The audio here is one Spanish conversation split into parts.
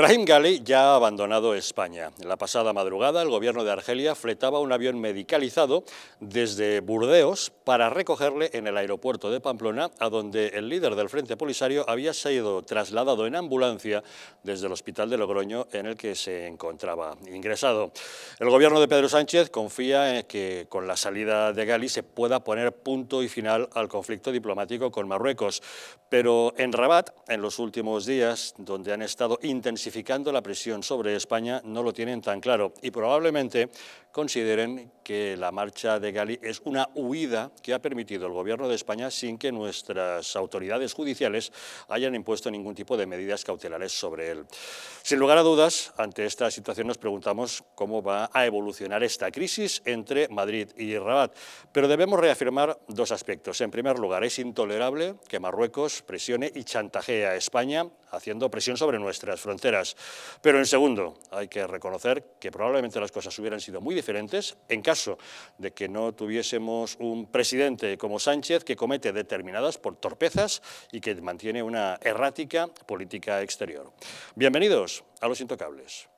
Brahim Gali ya ha abandonado España. La pasada madrugada el gobierno de Argelia fletaba un avión medicalizado desde Burdeos para recogerle en el aeropuerto de Pamplona, a donde el líder del Frente Polisario había sido trasladado en ambulancia desde el hospital de Logroño en el que se encontraba ingresado. El gobierno de Pedro Sánchez confía en que con la salida de Gali se pueda poner punto y final al conflicto diplomático con Marruecos, pero en Rabat, en los últimos días, donde han estado intensificando la presión sobre España no lo tienen tan claro y probablemente consideren que la marcha de Gali es una huida que ha permitido el Gobierno de España sin que nuestras autoridades judiciales hayan impuesto ningún tipo de medidas cautelares sobre él. Sin lugar a dudas, ante esta situación nos preguntamos cómo va a evolucionar esta crisis entre Madrid y Rabat, pero debemos reafirmar dos aspectos. En primer lugar, es intolerable que Marruecos presione y chantajea a España haciendo presión sobre nuestras fronteras. Pero en segundo, hay que reconocer que probablemente las cosas hubieran sido muy diferentes en caso de que no tuviésemos un presidente como Sánchez que comete determinadas por torpezas y que mantiene una errática política exterior. Bienvenidos a Los Intocables.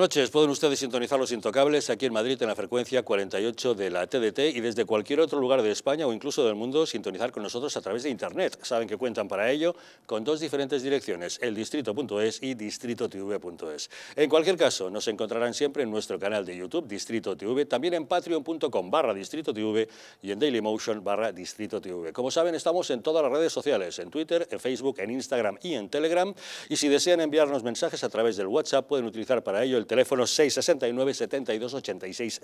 noches. Pueden ustedes sintonizar Los Intocables aquí en Madrid en la frecuencia 48 de la TDT y desde cualquier otro lugar de España o incluso del mundo sintonizar con nosotros a través de Internet. Saben que cuentan para ello con dos diferentes direcciones, eldistrito.es y distritotv.es. En cualquier caso, nos encontrarán siempre en nuestro canal de YouTube, Distrito TV, también en patreon.com barra Distrito TV y en dailymotion barra Distrito TV. Como saben, estamos en todas las redes sociales, en Twitter, en Facebook, en Instagram y en Telegram. Y si desean enviarnos mensajes a través del WhatsApp, pueden utilizar para ello el teléfono 669 72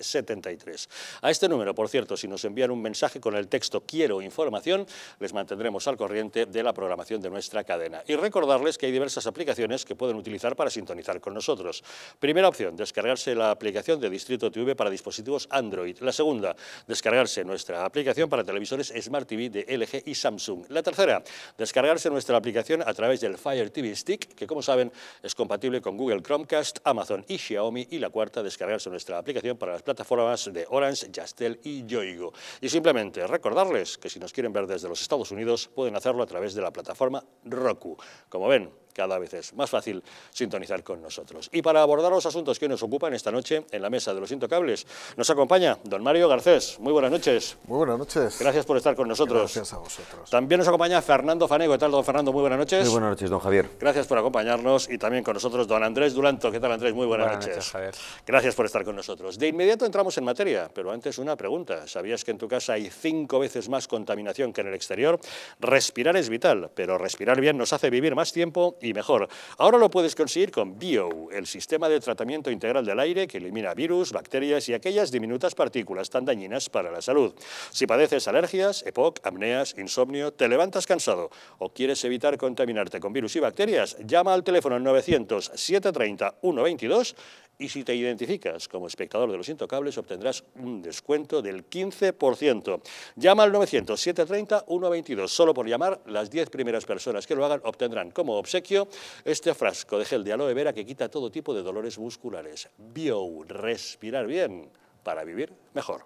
73. A este número, por cierto, si nos envían un mensaje con el texto quiero información, les mantendremos al corriente de la programación de nuestra cadena. Y recordarles que hay diversas aplicaciones que pueden utilizar para sintonizar con nosotros. Primera opción, descargarse la aplicación de Distrito TV para dispositivos Android. La segunda, descargarse nuestra aplicación para televisores Smart TV de LG y Samsung. La tercera, descargarse nuestra aplicación a través del Fire TV Stick, que como saben es compatible con Google Chromecast, Amazon y Xiaomi y la cuarta descargarse nuestra aplicación para las plataformas de Orange, Yastel y Yoigo. Y simplemente recordarles que si nos quieren ver desde los Estados Unidos pueden hacerlo a través de la plataforma Roku. Como ven, cada vez es más fácil sintonizar con nosotros. Y para abordar los asuntos que nos ocupan esta noche en la mesa de los intocables, nos acompaña don Mario Garcés. Muy buenas noches. Muy buenas noches. Gracias por estar con nosotros. Gracias a vosotros. También nos acompaña Fernando Fanego. ¿Qué tal, don Fernando? Muy buenas noches. Muy buenas noches, don Javier. Gracias por acompañarnos y también con nosotros don Andrés Duranto. ¿Qué tal, Andrés? Muy buenas, buenas noches. Javier. Gracias por estar con nosotros. De inmediato entramos en materia, pero antes una pregunta. ¿Sabías que en tu casa hay cinco veces más contaminación que en el exterior? Respirar es vital, pero respirar bien nos hace vivir más tiempo y mejor. Ahora lo puedes conseguir con Bio, el sistema de tratamiento integral del aire que elimina virus, bacterias y aquellas diminutas partículas tan dañinas para la salud. Si padeces alergias, EPOC, apneas, insomnio, te levantas cansado o quieres evitar contaminarte con virus y bacterias, llama al teléfono 900 730 122 y si te identificas como espectador de Los Intocables, obtendrás un descuento del 15%. Llama al 900-730-122. Solo por llamar, las 10 primeras personas que lo hagan obtendrán como obsequio este frasco de gel de aloe vera que quita todo tipo de dolores musculares. Bio, respirar bien para vivir mejor.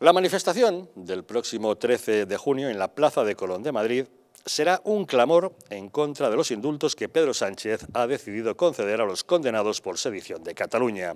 La manifestación del próximo 13 de junio en la Plaza de Colón de Madrid será un clamor en contra de los indultos que Pedro Sánchez ha decidido conceder a los condenados por sedición de Cataluña.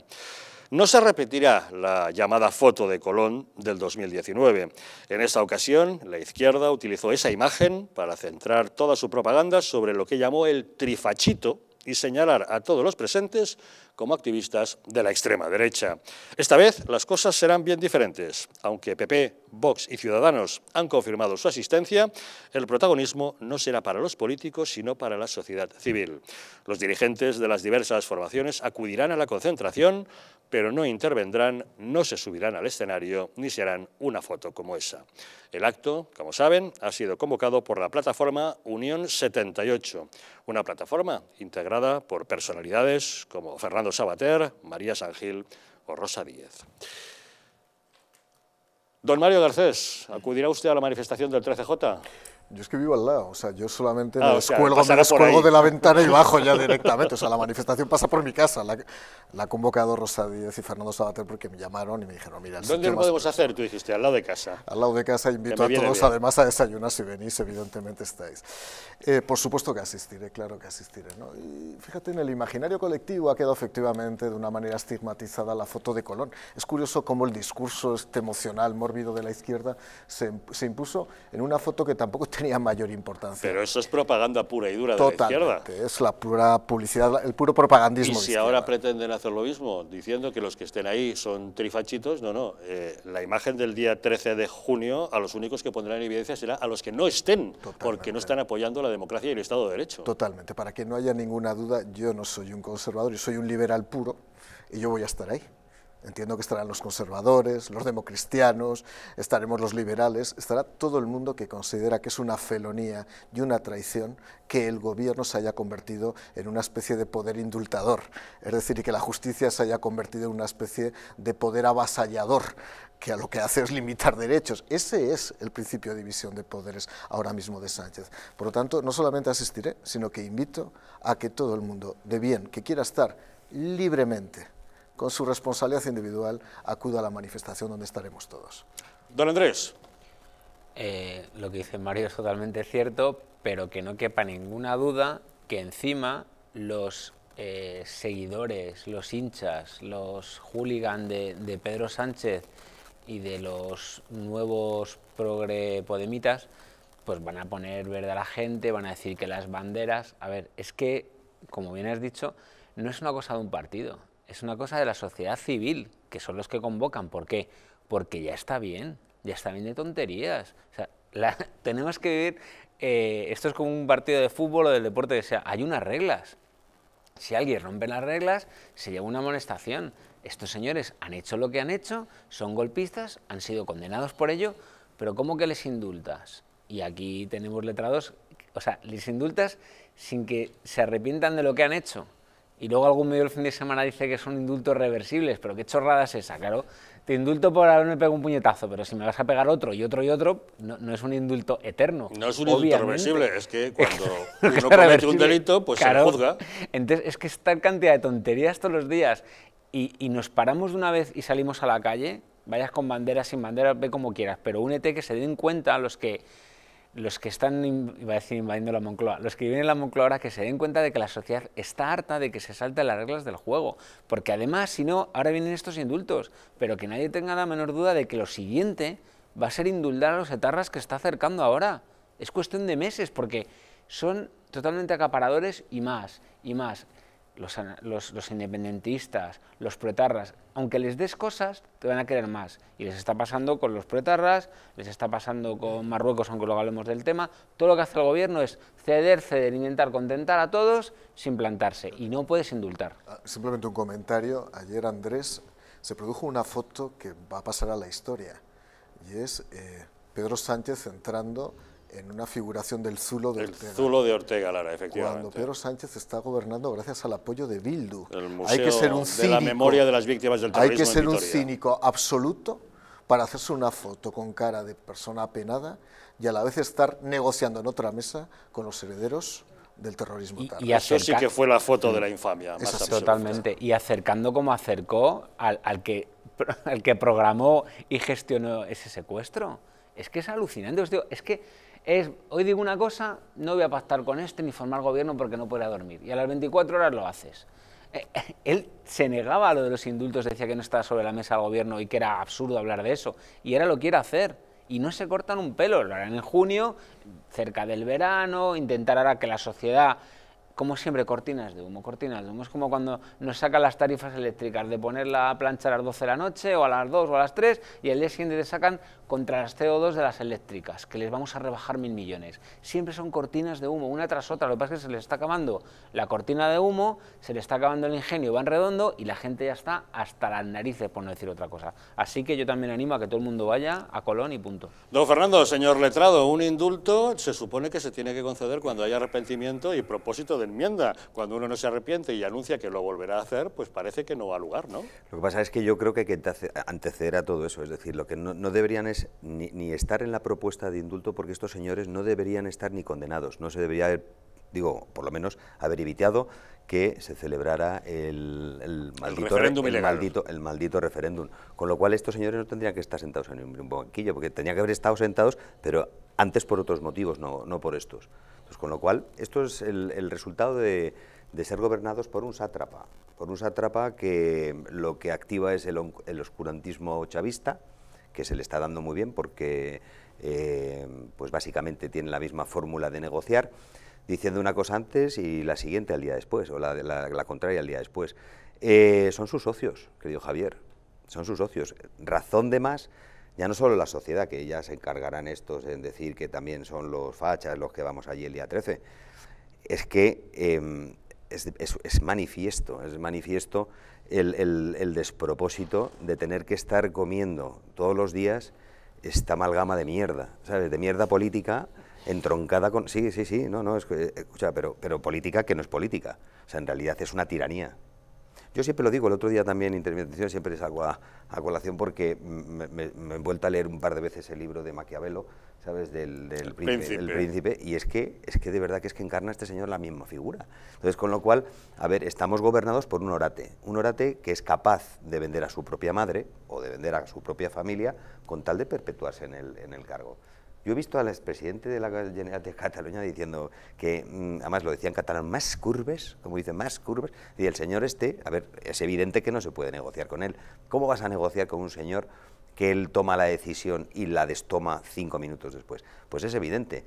No se repetirá la llamada foto de Colón del 2019. En esta ocasión, la izquierda utilizó esa imagen para centrar toda su propaganda sobre lo que llamó el trifachito y señalar a todos los presentes como activistas de la extrema derecha. Esta vez las cosas serán bien diferentes. Aunque PP, Vox y Ciudadanos han confirmado su asistencia, el protagonismo no será para los políticos, sino para la sociedad civil. Los dirigentes de las diversas formaciones acudirán a la concentración, pero no intervendrán, no se subirán al escenario ni se harán una foto como esa. El acto, como saben, ha sido convocado por la plataforma Unión 78, una plataforma integrada por personalidades como Fernando Rosa Bater, María Sangil o Rosa Díez. Don Mario Garcés, ¿acudirá usted a la manifestación del 13J? Yo es que vivo al lado, o sea, yo solamente ah, me descuelgo, de la ventana y bajo ya directamente. O sea, la manifestación pasa por mi casa. La, la ha convocado Rosa Díez y Fernando Sabater porque me llamaron y me dijeron, mira... ¿Dónde lo podemos hacer? Tú dijiste, al lado de casa. Al lado de casa, invito a todos además a desayunar si venís, evidentemente estáis. Eh, por supuesto que asistiré, claro que asistiré. ¿no? Y fíjate, en el imaginario colectivo ha quedado efectivamente de una manera estigmatizada la foto de Colón. Es curioso cómo el discurso este emocional, mórbido de la izquierda se, se impuso en una foto que tampoco... Te tenía mayor importancia. Pero eso es propaganda pura y dura de la izquierda. es la pura publicidad, el puro propagandismo. Y si ahora pretenden hacer lo mismo, diciendo que los que estén ahí son trifachitos, no, no. Eh, la imagen del día 13 de junio, a los únicos que pondrán en evidencia será a los que no estén, porque no están apoyando la democracia y el Estado de Derecho. Totalmente. Para que no haya ninguna duda, yo no soy un conservador, yo soy un liberal puro y yo voy a estar ahí. Entiendo que estarán los conservadores, los democristianos, estaremos los liberales, estará todo el mundo que considera que es una felonía y una traición que el gobierno se haya convertido en una especie de poder indultador, es decir, que la justicia se haya convertido en una especie de poder avasallador que a lo que hace es limitar derechos. Ese es el principio de división de poderes ahora mismo de Sánchez. Por lo tanto, no solamente asistiré, sino que invito a que todo el mundo de bien que quiera estar libremente con su responsabilidad individual, acuda a la manifestación donde estaremos todos. Don Andrés. Eh, lo que dice Mario es totalmente cierto, pero que no quepa ninguna duda que encima los eh, seguidores, los hinchas, los hooligans de, Pedro Sánchez y de los nuevos progrepodemitas pues van a poner verdad a la gente, van a decir que las banderas... A ver, es que, como bien has dicho, no es una cosa de un partido, es una cosa de la sociedad civil, que son los que convocan. ¿Por qué? Porque ya está bien, ya está bien de tonterías. tenemos que vivir, eh, esto es como un partido de fútbol o del deporte que sea, hay unas reglas. Si alguien rompe las reglas, se lleva una amonestación. Estos señores han hecho lo que han hecho, son golpistas, han sido condenados por ello, pero ¿cómo que les indultas? Y aquí tenemos letrados, o sea, les indultas sin que se arrepientan de lo que han hecho y luego algún medio el fin de semana dice que son indultos reversibles, pero qué chorrada es esa, claro. Te indulto por haberme pegado un puñetazo, pero si me vas a pegar otro y otro y otro, no, es un indulto eterno. No es un indulto reversible, es que cuando uno comete un delito, pues se juzga. Entonces, es que esta cantidad de tonterías todos los días y, y nos paramos de una vez y salimos a la calle, vayas con banderas sin bandera, ve como quieras, pero únete que se den cuenta los que los que están iba a decir, invadiendo la Moncloa, los que vienen a la Moncloa ahora que se den cuenta de que la sociedad está harta de que se salten las reglas del juego, porque además, si no, ahora vienen estos indultos, pero que nadie tenga la menor duda de que lo siguiente va a ser indultar a los etarras que está acercando ahora. Es cuestión de meses, porque son totalmente acaparadores y más, y más los, los, los, independentistas, los pretarras, aunque les des cosas, te van a querer más. Y les está pasando con los pretarras, les está pasando con Marruecos, aunque luego hablemos del tema. Todo lo que hace el gobierno es ceder, ceder, intentar contentar a todos sin plantarse. Y no puedes indultar. Ah, simplemente un comentario. Ayer, Andrés, se produjo una foto que va a pasar a la historia. Y es eh, Pedro Sánchez entrando en una figuración del Zulo de Ortega. Zulo de Ortega Lara, efectivamente. Cuando Pedro Sánchez está gobernando gracias al apoyo de Bildu. Hay que ser un cínico, la memoria de las víctimas del terrorismo Hay que ser un cínico absoluto para hacerse una foto con cara de persona apenada y a la vez estar negociando en otra mesa con los herederos del terrorismo. Y, y Eso sí que fue la foto de la infamia. Más totalmente. Y acercando como acercó al, que, al que programó y gestionó ese secuestro. Es que es alucinante. Os digo, es que es, hoy digo una cosa, no voy a pactar con este ni formar gobierno porque no pueda dormir. Y a las 24 horas lo haces. Eh, él se negaba a lo de los indultos, decía que no estaba sobre la mesa el gobierno y que era absurdo hablar de eso. Y ahora lo quiere hacer. Y no se cortan un pelo. Lo harán en junio, cerca del verano, intentar ahora que la sociedad como siempre, cortinas de humo, cortinas de humo. Es como cuando nos sacan las tarifas eléctricas de poner la plancha a las 12 de la noche o a las 2 o a las 3 y el día siguiente te sacan contra las CO2 de las eléctricas, que les vamos a rebajar mil millones. Siempre son cortinas de humo, una tras otra. Lo que pasa es que se les está acabando la cortina de humo, se les está acabando el ingenio, van redondo y la gente ya está hasta las narices, por no decir otra cosa. Así que yo también animo a que todo el mundo vaya a Colón y punto. Don Fernando, señor letrado, un indulto se supone que se tiene que conceder cuando hay arrepentimiento y propósito de enmienda. Cuando uno no se arrepiente y anuncia que lo volverá a hacer, pues parece que no va a lugar, ¿no? Lo que pasa es que yo creo que hay que anteceder a todo eso. Es decir, lo que no, deberían es ni, estar en la propuesta de indulto porque estos señores no deberían estar ni condenados. No se debería digo, por lo menos haber evitado que se celebrara el, maldito, el, maldito, referéndum. Con lo cual estos señores no tendrían que estar sentados en un banquillo, porque tenían que haber estado sentados, pero antes por otros motivos, no, por estos. con lo cual, esto es el, resultado de, ser gobernados por un sátrapa, por un sátrapa que lo que activa es el, oscurantismo chavista, que se le está dando muy bien porque eh, pues básicamente tiene la misma fórmula de negociar diciendo una cosa antes y la siguiente al día después, o la, contraria al día después. Eh, son sus socios, querido Javier, son sus socios. Razón de más, ya no solo la sociedad, que ya se encargarán estos en decir que también son los fachas los que vamos allí el día 13, es que em, es, manifiesto, es manifiesto el, el despropósito de tener que estar comiendo todos los días esta amalgama de mierda, ¿sabes? De mierda política entroncada con... Sí, sí, sí, no, no, es, escucha, eh, pero, pero política que no es política, o sea, en realidad es una tiranía. Yo siempre lo digo, el otro día también, intervención siempre es a, a colación porque me, he vuelto a leer un par de veces el libro de Maquiavelo, ¿sabes? Del, príncipe, y es que, es que de verdad que es que encarna este señor la misma figura. Entonces, con lo cual, a ver, estamos gobernados por un orate, un orate que es capaz de vender a su propia madre o de vender a su propia familia con tal de perpetuarse en el, en el cargo. Yo he visto al expresidente de la Generalitat de Cataluña diciendo que, mm, además lo decía en catalán, más curves, como dice, más curves, y el señor este, a ver, es evidente que no se puede negociar con él. ¿Cómo vas a negociar con un señor que él toma la decisión y la destoma cinco minutos después? Pues es evidente.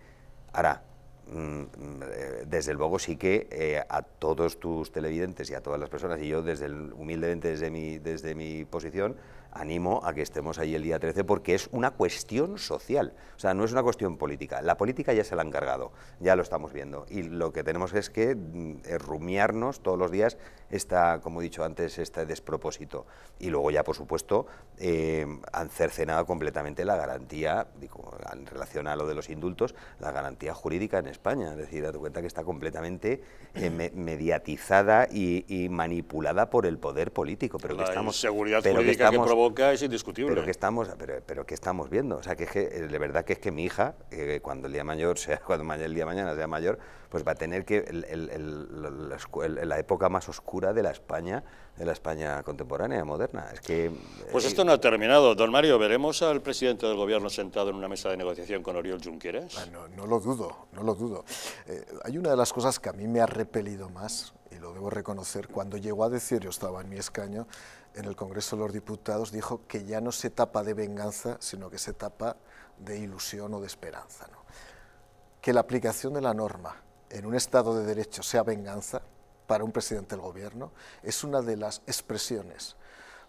Ahora, mm, mm, eh, desde luego sí que eh, a todos tus televidentes y a todas las personas, y yo desde el, humildemente desde mi, desde mi posición, animo a que estemos ahí el día 13 porque es una cuestión social, o sea, no es una cuestión política. La política ya se la ha encargado, ya lo estamos viendo y lo que tenemos es que mm, eh, rumiarnos todos los días esta, como he dicho antes, este despropósito y luego ya, por supuesto, eh, han cercenado completamente la garantía, digo, en relación a lo de los indultos, la garantía jurídica en España, es decir, date cuenta que está completamente eh, mediatizada y, manipulada por el poder político, pero que estamos... Pero que es indiscutible. Pero que estamos, pero, que estamos viendo. O sea, que, es que eh, de verdad que es que mi hija, eh, cuando el día mayor sea, cuando el día mañana sea mayor, pues va a tener que la época más oscura de la España, de la España contemporánea, moderna. Es que. Pues eh, esto no ha terminado. Don Mario, ¿veremos al presidente del gobierno sentado en una mesa de negociación con Oriol Junqueras? Ah, no, lo dudo, no lo dudo. hay una de las cosas que a mí me ha repelido más, y lo debo reconocer, cuando llegó a decir, yo estaba en mi escaño, en el Congreso de los Diputados dijo que ya no se tapa de venganza, sino que se tapa de ilusión o de esperanza. Que la aplicación de la norma en un Estado de Derecho sea venganza para un presidente del Gobierno es una de las expresiones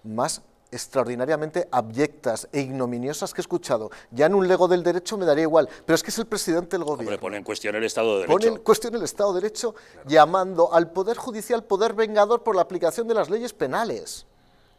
más extraordinariamente abyectas e ignominiosas que he escuchado. Ya en un lego del derecho me daría igual, pero es que es el presidente del gobierno. Le pone en cuestión el Estado de Derecho. Pone en cuestión el Estado de Derecho llamando al Poder Judicial poder vengador por la aplicación de las leyes penales.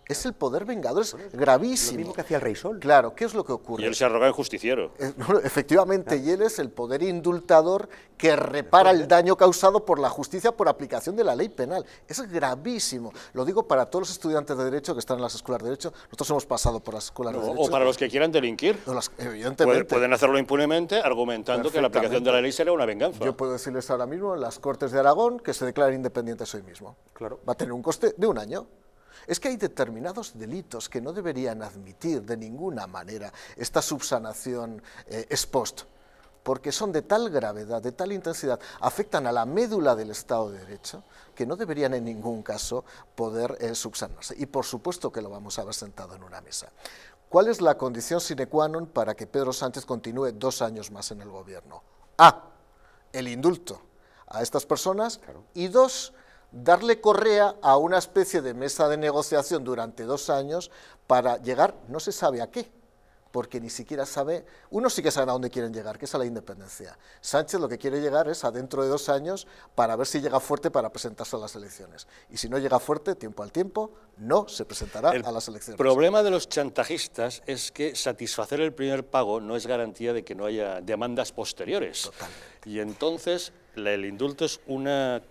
Es el poder vengador, es gravísimo. Lo mismo que hacía el Rey Sol. Claro, ¿qué es lo que ocurre? Y él se arroga en justiciero. Eh, efectivamente, y él es el poder indultador que repara el daño causado por la justicia por aplicación de la ley penal. Es gravísimo. Lo digo para todos los estudiantes de Derecho que están en las escuelas de Derecho. Nosotros hemos pasado por las escuelas de Derecho. O para los que quieran delinquir. evidentemente. Pueden hacerlo impunemente argumentando que la aplicación de la ley será una venganza. Yo puedo decirles ahora mismo en las Cortes de Aragón que se declaran independientes hoy mismo. Claro. Va a tener un coste de un año es que hay determinados delitos que no deberían admitir de ninguna manera esta subsanación eh, ex post, porque son de tal gravedad, de tal intensidad, afectan a la médula del Estado de Derecho, que no deberían en ningún caso poder eh, subsanarse. Y por supuesto que lo vamos a ver sentado en una mesa. ¿Cuál es la condición sine qua non para que Pedro Sánchez continúe dos años más en el gobierno? A. El indulto a estas personas. Y dos, darle correa a una especie de mesa de negociación durante dos años para llegar, no se sabe a qué, porque ni siquiera sabe, uno sí que sabe a dónde quieren llegar, que es a la independencia. Sánchez lo que quiere llegar es a dentro de dos años para ver si llega fuerte para presentarse a las elecciones. Y si no llega fuerte, tiempo al tiempo, no se presentará a las elecciones. El problema de los chantajistas es que satisfacer el primer pago no es garantía de que no haya demandas posteriores. Y entonces el indulto es una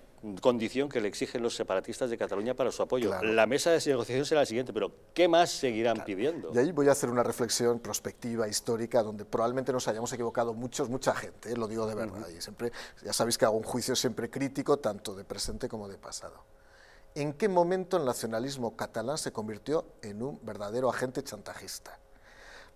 condición que le exigen los separatistas de Cataluña para su apoyo. La mesa de negociación será la siguiente, pero ¿qué más seguirán pidiendo? Y ahí voy a hacer una reflexión prospectiva, histórica, donde probablemente nos hayamos equivocado muchos, mucha gente, eh, lo digo de verdad. y siempre, ya sabéis que hago un juicio siempre crítico, tanto de presente como de pasado. ¿En qué momento el nacionalismo catalán se convirtió en un verdadero agente chantajista?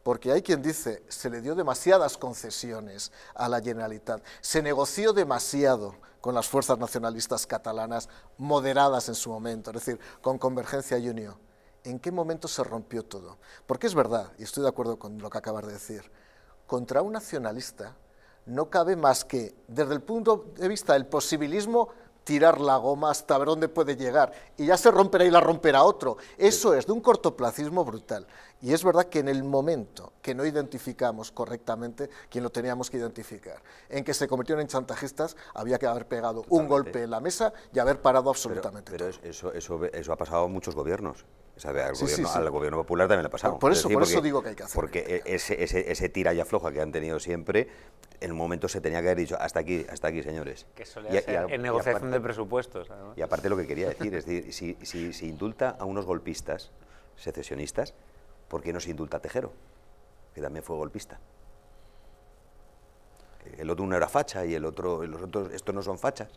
porque hay quien dice, se le dio demasiadas concesiones a la Generalitat, se negoció demasiado, con las fuerzas nacionalistas catalanas moderadas en su momento, es decir, con Convergencia y Unión. ¿En qué momento se rompió todo? Porque es verdad, y estoy de acuerdo con lo que acabas de decir, contra un nacionalista no cabe más que, desde el punto de vista del posibilismo tirar la goma hasta ver dónde puede llegar. Y ya se romperá y la romperá otro. Eso es de un cortoplacismo brutal. Y es verdad que en el momento que no identificamos correctamente quién lo teníamos que identificar, en que se convirtieron en chantajistas, había que haber pegado un golpe en la mesa y haber parado absolutamente. Pero, pero Eso, eso, eso ha pasado a muchos gobiernos al, gobierno, popular también le ha pasado. Por, eso, por eso digo que hay que hacer. Porque e, ese, ese, ese, tira y afloja que han tenido siempre, en un momento se tenía que haber dicho, hasta aquí, hasta aquí, señores. Que en negociación de presupuestos. Y aparte lo que quería decir, es decir, si, si, si indulta a unos golpistas, secesionistas, ¿por qué no se indulta a Tejero? Que también fue golpista. El otro uno era facha y el otro, los otros, estos no son fachas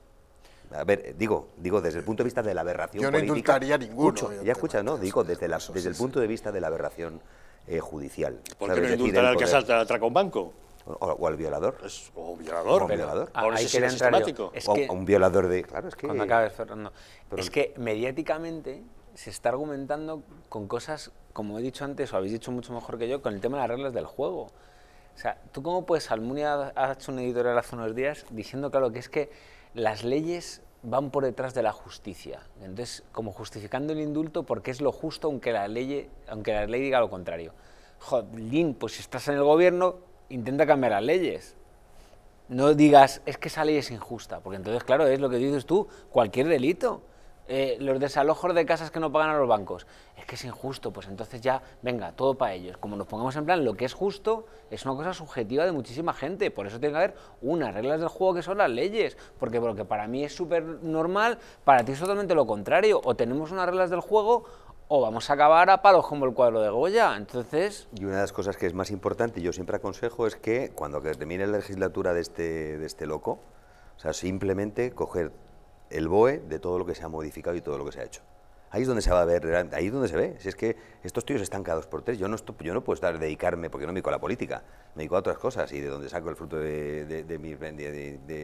a ver, digo, digo desde el punto de vista de la aberración política. Yo no política, ninguno. Eh, ya ya escucha, ¿no? Digo, desde, la, desde el punto de vista de la aberración eh, judicial. ¿Por qué no que indultar al que asalta atraca un banco? O, o, al violador. Es, o violador. O violador. Ahora hay que Es que, o un violador de... Claro, es que... Cuando acabes, Fernando. es que mediáticamente se está argumentando con cosas, como he dicho antes, o habéis dicho mucho mejor que yo, con el tema de las reglas del juego. O sea, ¿tú cómo puedes? Almunia ha hecho un editorial hace unos días diciendo, claro, que es que las leyes van por detrás de la justicia. Entonces, como justificando el indulto porque es lo justo aunque la ley, aunque la ley diga lo contrario. Jodín, pues si estás en el gobierno, intenta cambiar las leyes. No digas, es que esa ley es injusta, porque entonces, claro, es lo que dices tú, cualquier delito. Eh, los desalojos de casas que no pagan a los bancos. Es que es injusto, pues entonces ya, venga, todo para ellos. Como nos pongamos en plan, lo que es justo es una cosa subjetiva de muchísima gente, por eso tiene que haber unas reglas del juego que son las leyes, porque lo que para mí es súper normal, para ti es totalmente lo contrario, o tenemos unas reglas del juego o vamos a acabar a palos como el cuadro de Goya. Entonces. Y una de las cosas que es más importante, y yo siempre aconsejo, es que cuando termine la legislatura de este, de este loco, o sea, simplemente coger el BOE de todo lo que se ha modificado y todo lo que se ha hecho. Ahí es donde se va a ver, ahí es donde se ve. Si es que estos tíos están cada por tres, yo no, puedo estar dedicarme, porque no me dedico a la política, me dedico a otras cosas y de donde saco el fruto de,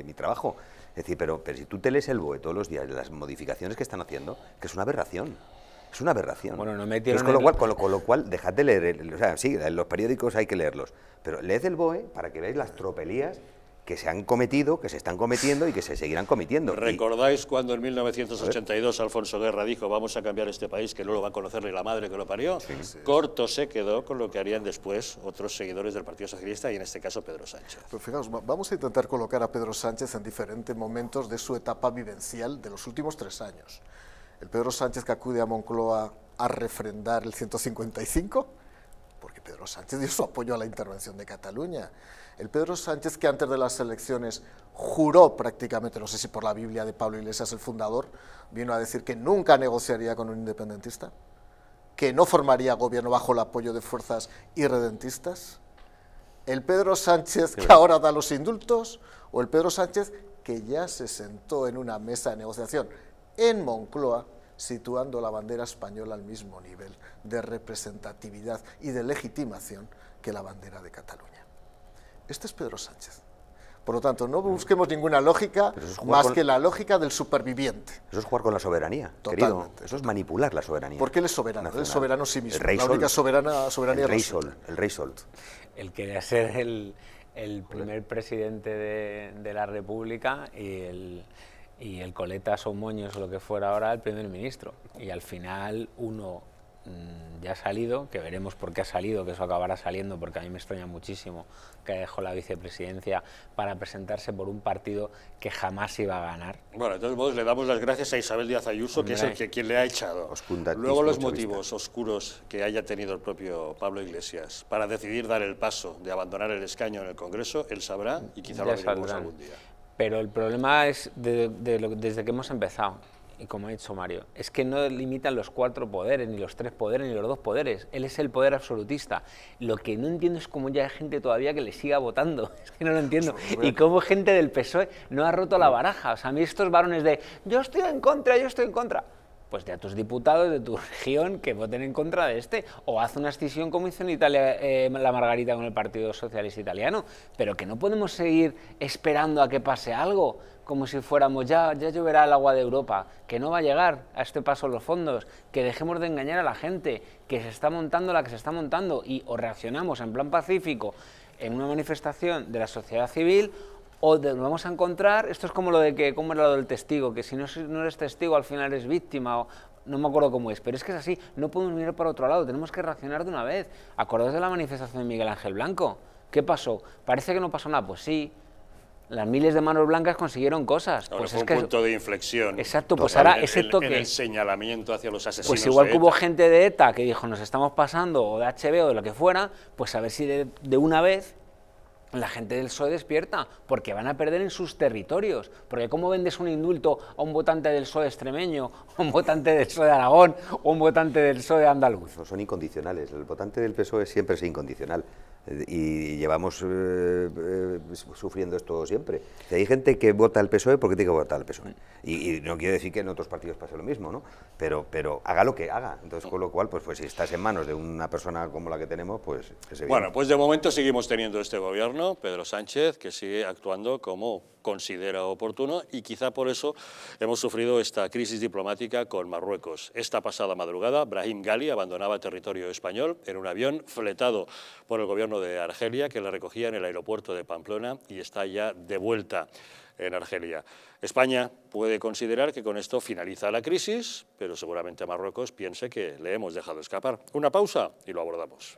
mi, trabajo. Es decir, pero, si tú te lees el BOE todos los días, las modificaciones que están haciendo, que es una aberración. Es una aberración. Bueno, no me con, lo cual, con, lo, cual, dejad de leer, o sea, sí, los periódicos hay que leerlos, pero leed el BOE para que veáis las tropelías que se han cometido, que se están cometiendo y que se seguirán cometiendo. ¿Recordáis cuando en 1982 Alfonso Guerra dijo vamos a cambiar este país que no lo va a conocer ni la madre que lo parió? Corto se quedó con lo que harían después otros seguidores del Partido Socialista y en este caso Pedro Sánchez. Pero fijaos, vamos a intentar colocar a Pedro Sánchez en diferentes momentos de su etapa vivencial de los últimos tres años. El Pedro Sánchez que acude a Moncloa a refrendar el 155, porque Pedro Sánchez dio su apoyo a la intervención de Cataluña. El Pedro Sánchez que antes de las elecciones juró prácticamente, no sé si por la Biblia de Pablo Iglesias, el fundador, vino a decir que nunca negociaría con un independentista, que no formaría gobierno bajo el apoyo de fuerzas irredentistas. El Pedro Sánchez que ahora da los indultos o el Pedro Sánchez que ya se sentó en una mesa de negociación en Moncloa situando la bandera española al mismo nivel de representatividad y de legitimación que la bandera de Cataluña. Este es Pedro Sánchez. Por lo tanto, no busquemos ninguna lógica más que la lógica del superviviente. Eso es jugar con la soberanía, querido. Eso es manipular la soberanía. Porque él es soberano, él es soberano sí mismo. El la única soberana, soberanía el rey El rey Sol. El quería ser el, primer presidente de, la República y el, y el coletas o moños o lo que fuera ahora el primer ministro. Y al final uno Mm, ya ha salido, que veremos por qué ha salido, que eso acabará saliendo, porque a mí me extraña muchísimo que dejó la vicepresidencia para presentarse por un partido que jamás iba a ganar. Bueno, entonces todos le damos las gracias a Isabel Díaz Ayuso, que es el que quien le ha echado. Luego los motivos oscuros que haya tenido el propio Pablo Iglesias para decidir dar el paso de abandonar el escaño en el Congreso, él sabrá y quizá lo veremos algún día. Pero el problema es de, lo, desde que hemos empezado y como ha dicho Mario, es que no limitan los cuatro poderes, ni los tres poderes, ni los dos poderes. Él es el poder absolutista. Lo que no entiendo es cómo ya hay gente todavía que le siga votando. Es que no lo entiendo. y cómo gente del PSOE no ha roto la baraja. O sea, a mí estos varones de yo estoy en contra, yo estoy en contra pues de a tus diputados de tu región que voten en contra de este. O haz una escisión como hizo en Italia eh, la Margarita con el Partido Socialista Italiano. Pero que no podemos seguir esperando a que pase algo, como si fuéramos ya, ya lloverá el agua de Europa, que no va a llegar a este paso los fondos, que dejemos de engañar a la gente, que se está montando la que se está montando y o reaccionamos en plan pacífico en una manifestación de la sociedad civil o nos vamos a encontrar, esto es como lo de que, como era lo del testigo, que si no, no eres testigo al final eres víctima, no me acuerdo cómo es, pero es que es así, no podemos mirar para otro lado, tenemos que reaccionar de una vez. ¿Acordáis de la manifestación de Miguel Ángel Blanco, ¿qué pasó? Parece que no pasó nada, pues sí, las miles de manos blancas consiguieron cosas. Pues un punto de inflexión. Exacto, pues ahora en, ese el señalamiento hacia los asesinos. Pues igual que hubo gente de ETA que dijo nos estamos pasando, o de HB o de lo que fuera, pues a ver si de, de una vez la gente del PSOE despierta, porque van a perder en sus territorios, porque cómo vendes un indulto a un votante del PSOE extremeño, a un votante del PSOE de Aragón, un votante del PSOE andaluz. son incondicionales, el votante del PSOE siempre es incondicional y llevamos eh, eh, sufriendo esto siempre. hay gente que vota al PSOE porque tiene que votar al PSOE. Y, no quiero decir que en otros partidos pase lo mismo, ¿no? Pero, pero haga lo que haga. Entonces, con lo cual, pues, pues si estás en manos de una persona como la que tenemos, pues... bueno, pues de momento seguimos teniendo este gobierno, Pedro Sánchez, que sigue actuando como considera oportuno y quizá por eso hemos sufrido esta crisis diplomática con Marruecos. Esta pasada madrugada, Brahim Gali abandonaba territorio español en un avión fletado por el gobierno de Argelia que la recogía en el aeropuerto de Pamplona y está ya de vuelta en Argelia. España puede considerar que con esto finaliza la crisis, pero seguramente Marruecos piense que le hemos dejado escapar. Una pausa y lo abordamos.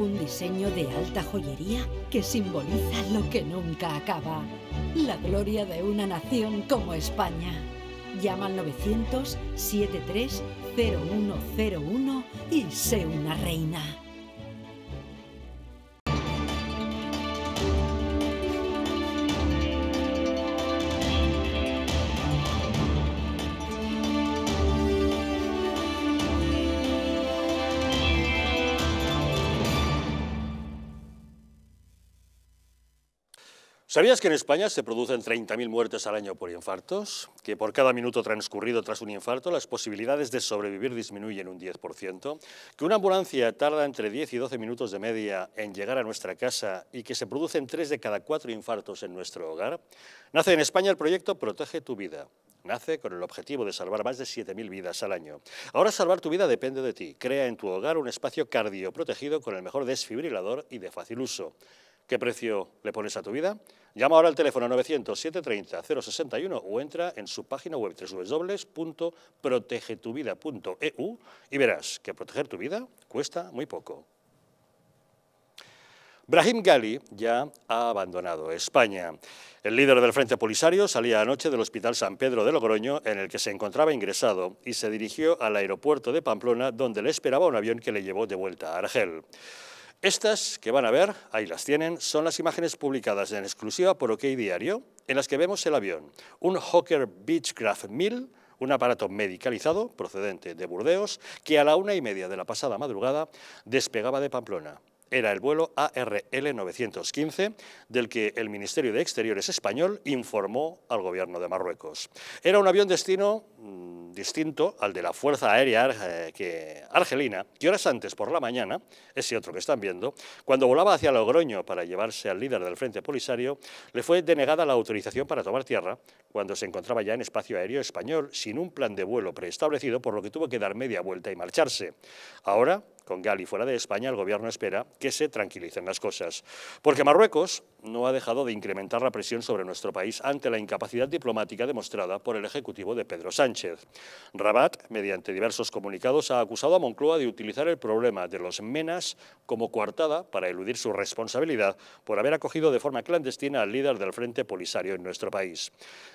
Un diseño de alta joyería que simboliza lo que nunca acaba. La gloria de una nación como España. Llama al 900 730101 y sé una reina. ¿Sabías que en España se producen 30.000 muertes al año por infartos? ¿Que por cada minuto transcurrido tras un infarto las posibilidades de sobrevivir disminuyen un 10%? ¿Que una ambulancia tarda entre 10 y 12 minutos de media en llegar a nuestra casa y que se producen 3 de cada 4 infartos en nuestro hogar? Nace en España el proyecto Protege tu vida. Nace con el objetivo de salvar más de 7.000 vidas al año. Ahora salvar tu vida depende de ti. Crea en tu hogar un espacio protegido con el mejor desfibrilador y de fácil uso. ¿Qué precio le pones a tu vida? Llama ahora al teléfono 900-730-061 o entra en su página web www.protegetuvida.eu y verás que proteger tu vida cuesta muy poco. Brahim Ghali ya ha abandonado España. El líder del Frente Polisario salía anoche del Hospital San Pedro de Logroño, en el que se encontraba ingresado, y se dirigió al aeropuerto de Pamplona, donde le esperaba un avión que le llevó de vuelta a Argel. Estas que van a ver, ahí las tienen, son las imágenes publicadas en exclusiva por OK Diario, en las que vemos el avión, un Hawker Beechcraft 1000, un aparato medicalizado procedente de Burdeos, que a la una y media de la pasada madrugada despegaba de Pamplona. Era el vuelo ARL 915, del que el Ministerio de Exteriores español informó al gobierno de Marruecos. Era un avión destino Mm, distinto al de la Fuerza Aérea eh, que, Argelina, que horas antes por la mañana, ese otro que están viendo, cuando volaba hacia Logroño para llevarse al líder del Frente Polisario, le fue denegada la autorización para tomar tierra cuando se encontraba ya en espacio aéreo español sin un plan de vuelo preestablecido, por lo que tuvo que dar media vuelta y marcharse. Ahora, con Gali fuera de España, el gobierno espera que se tranquilicen las cosas. Porque Marruecos no ha dejado de incrementar la presión sobre nuestro país ante la incapacidad diplomática demostrada por el Ejecutivo de Pedro Sánchez. Rabat, mediante diversos comunicados, ha acusado a Moncloa de utilizar el problema de los menas como coartada para eludir su responsabilidad por haber acogido de forma clandestina al líder del Frente Polisario en nuestro país.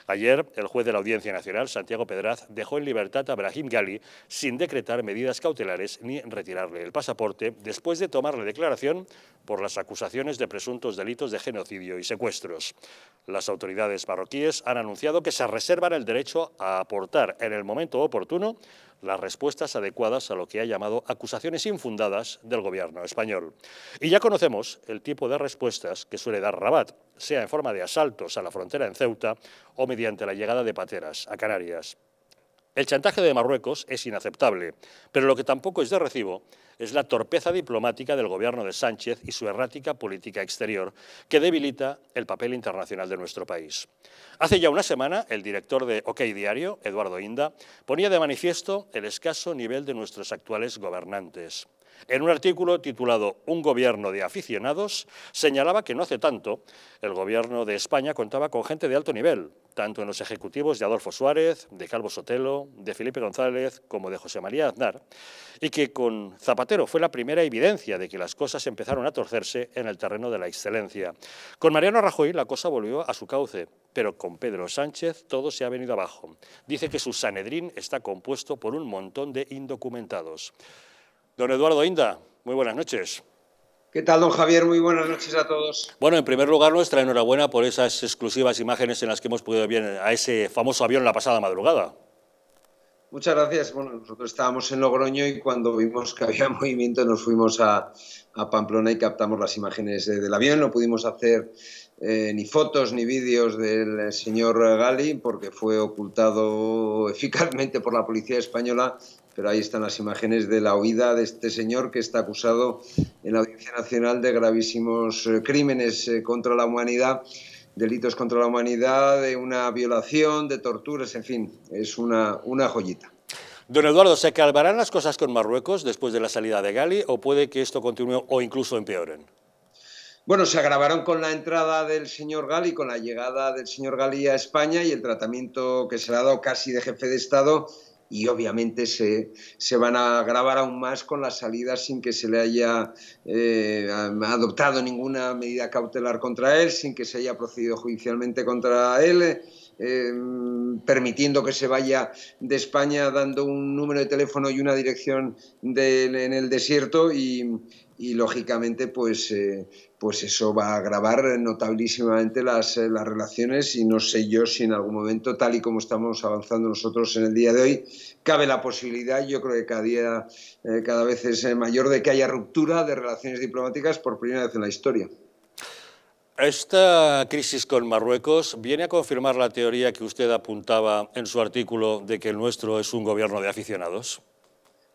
Ayer, el juez de la Audiencia Nacional, Santiago Pedraz, dejó en libertad a Brahim Gali sin decretar medidas cautelares ni retirarle el pasaporte después de tomarle declaración por las acusaciones de presuntos delitos de genocidio y secuestros. Las autoridades marroquíes han anunciado que se reservan el derecho a aportar en el momento oportuno las respuestas adecuadas a lo que ha llamado acusaciones infundadas del gobierno español. Y ya conocemos el tipo de respuestas que suele dar Rabat, sea en forma de asaltos a la frontera en Ceuta o mediante la llegada de pateras a Canarias. El chantaje de Marruecos es inaceptable, pero lo que tampoco es de recibo es la torpeza diplomática del gobierno de Sánchez y su errática política exterior, que debilita el papel internacional de nuestro país. Hace ya una semana, el director de OK Diario, Eduardo Inda, ponía de manifiesto el escaso nivel de nuestros actuales gobernantes. En un artículo titulado Un gobierno de aficionados, señalaba que no hace tanto el gobierno de España contaba con gente de alto nivel, tanto en los ejecutivos de Adolfo Suárez, de Calvo Sotelo, de Felipe González, como de José María Aznar, y que con Zapatero fue la primera evidencia de que las cosas empezaron a torcerse en el terreno de la excelencia. Con Mariano Rajoy la cosa volvió a su cauce, pero con Pedro Sánchez todo se ha venido abajo. Dice que su Sanedrín está compuesto por un montón de indocumentados. Don Eduardo Inda, muy buenas noches. ¿Qué tal, don Javier? Muy buenas noches a todos. Bueno, en primer lugar, nuestra enhorabuena por esas exclusivas imágenes en las que hemos podido ver a ese famoso avión la pasada madrugada. Muchas gracias. Bueno, nosotros estábamos en Logroño y cuando vimos que había movimiento nos fuimos a, Pamplona y captamos las imágenes del avión. No pudimos hacer eh, ni fotos ni vídeos del señor Gali porque fue ocultado eficazmente por la policía española, pero ahí están las imágenes de la huida de este señor que está acusado en la Audiencia Nacional de gravísimos eh, crímenes eh, contra la humanidad delitos contra la humanidad, de una violación, de torturas, en fin, es una, una joyita. Don Eduardo, ¿se calmarán las cosas con Marruecos después de la salida de Gali o puede que esto continúe o incluso empeoren? Bueno, se agravaron con la entrada del señor Gali, con la llegada del señor Gali a España y el tratamiento que se le ha dado casi de jefe de Estado y obviamente se, se, van a agravar aún más con la salida sin que se le haya eh, adoptado ninguna medida cautelar contra él, sin que se haya procedido judicialmente contra él. Em, permitiendo que se vaya de España dando un número de teléfono y una dirección en el desierto y, lógicamente pues, eh, pues eso va a agravar notabilísimamente eh, las, relaciones y no sé yo si en algún momento, tal y como estamos avanzando nosotros en el día de hoy, cabe la posibilidad, yo creo que cada día eh, cada vez es mayor, de que haya ruptura de relaciones diplomáticas por primera vez en la historia. Esta crisis con Marruecos viene a confirmar la teoría que usted apuntaba en su artículo de que el nuestro es un gobierno de aficionados.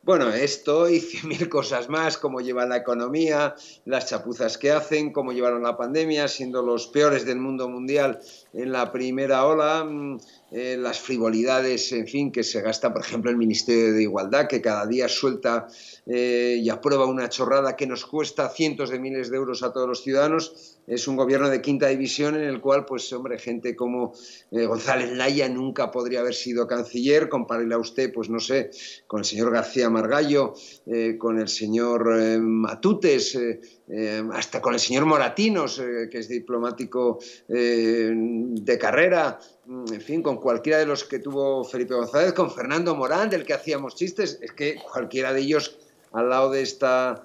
Bueno, esto y cien mil cosas más, cómo lleva la economía, las chapuzas que hacen, cómo llevaron la pandemia, siendo los peores del mundo mundial en la primera ola, mm, eh, las frivolidades, en fin, que se gasta, por ejemplo, el Ministerio de Igualdad, que cada día suelta eh, y aprueba una chorrada que nos cuesta cientos de miles de euros a todos los ciudadanos. Es un gobierno de quinta división en el cual, pues, hombre, gente como eh, González Laya nunca podría haber sido canciller. Compárela usted, pues, no sé, con el señor García Margallo, con el señor Matutes. hasta con el señor Moratinos, que es diplomático de carrera, Mm, en fin, con cualquiera de los que tuvo Felipe González, con Fernando Morán, del que hacíamos chistes, es que cualquiera de ellos al lado de esta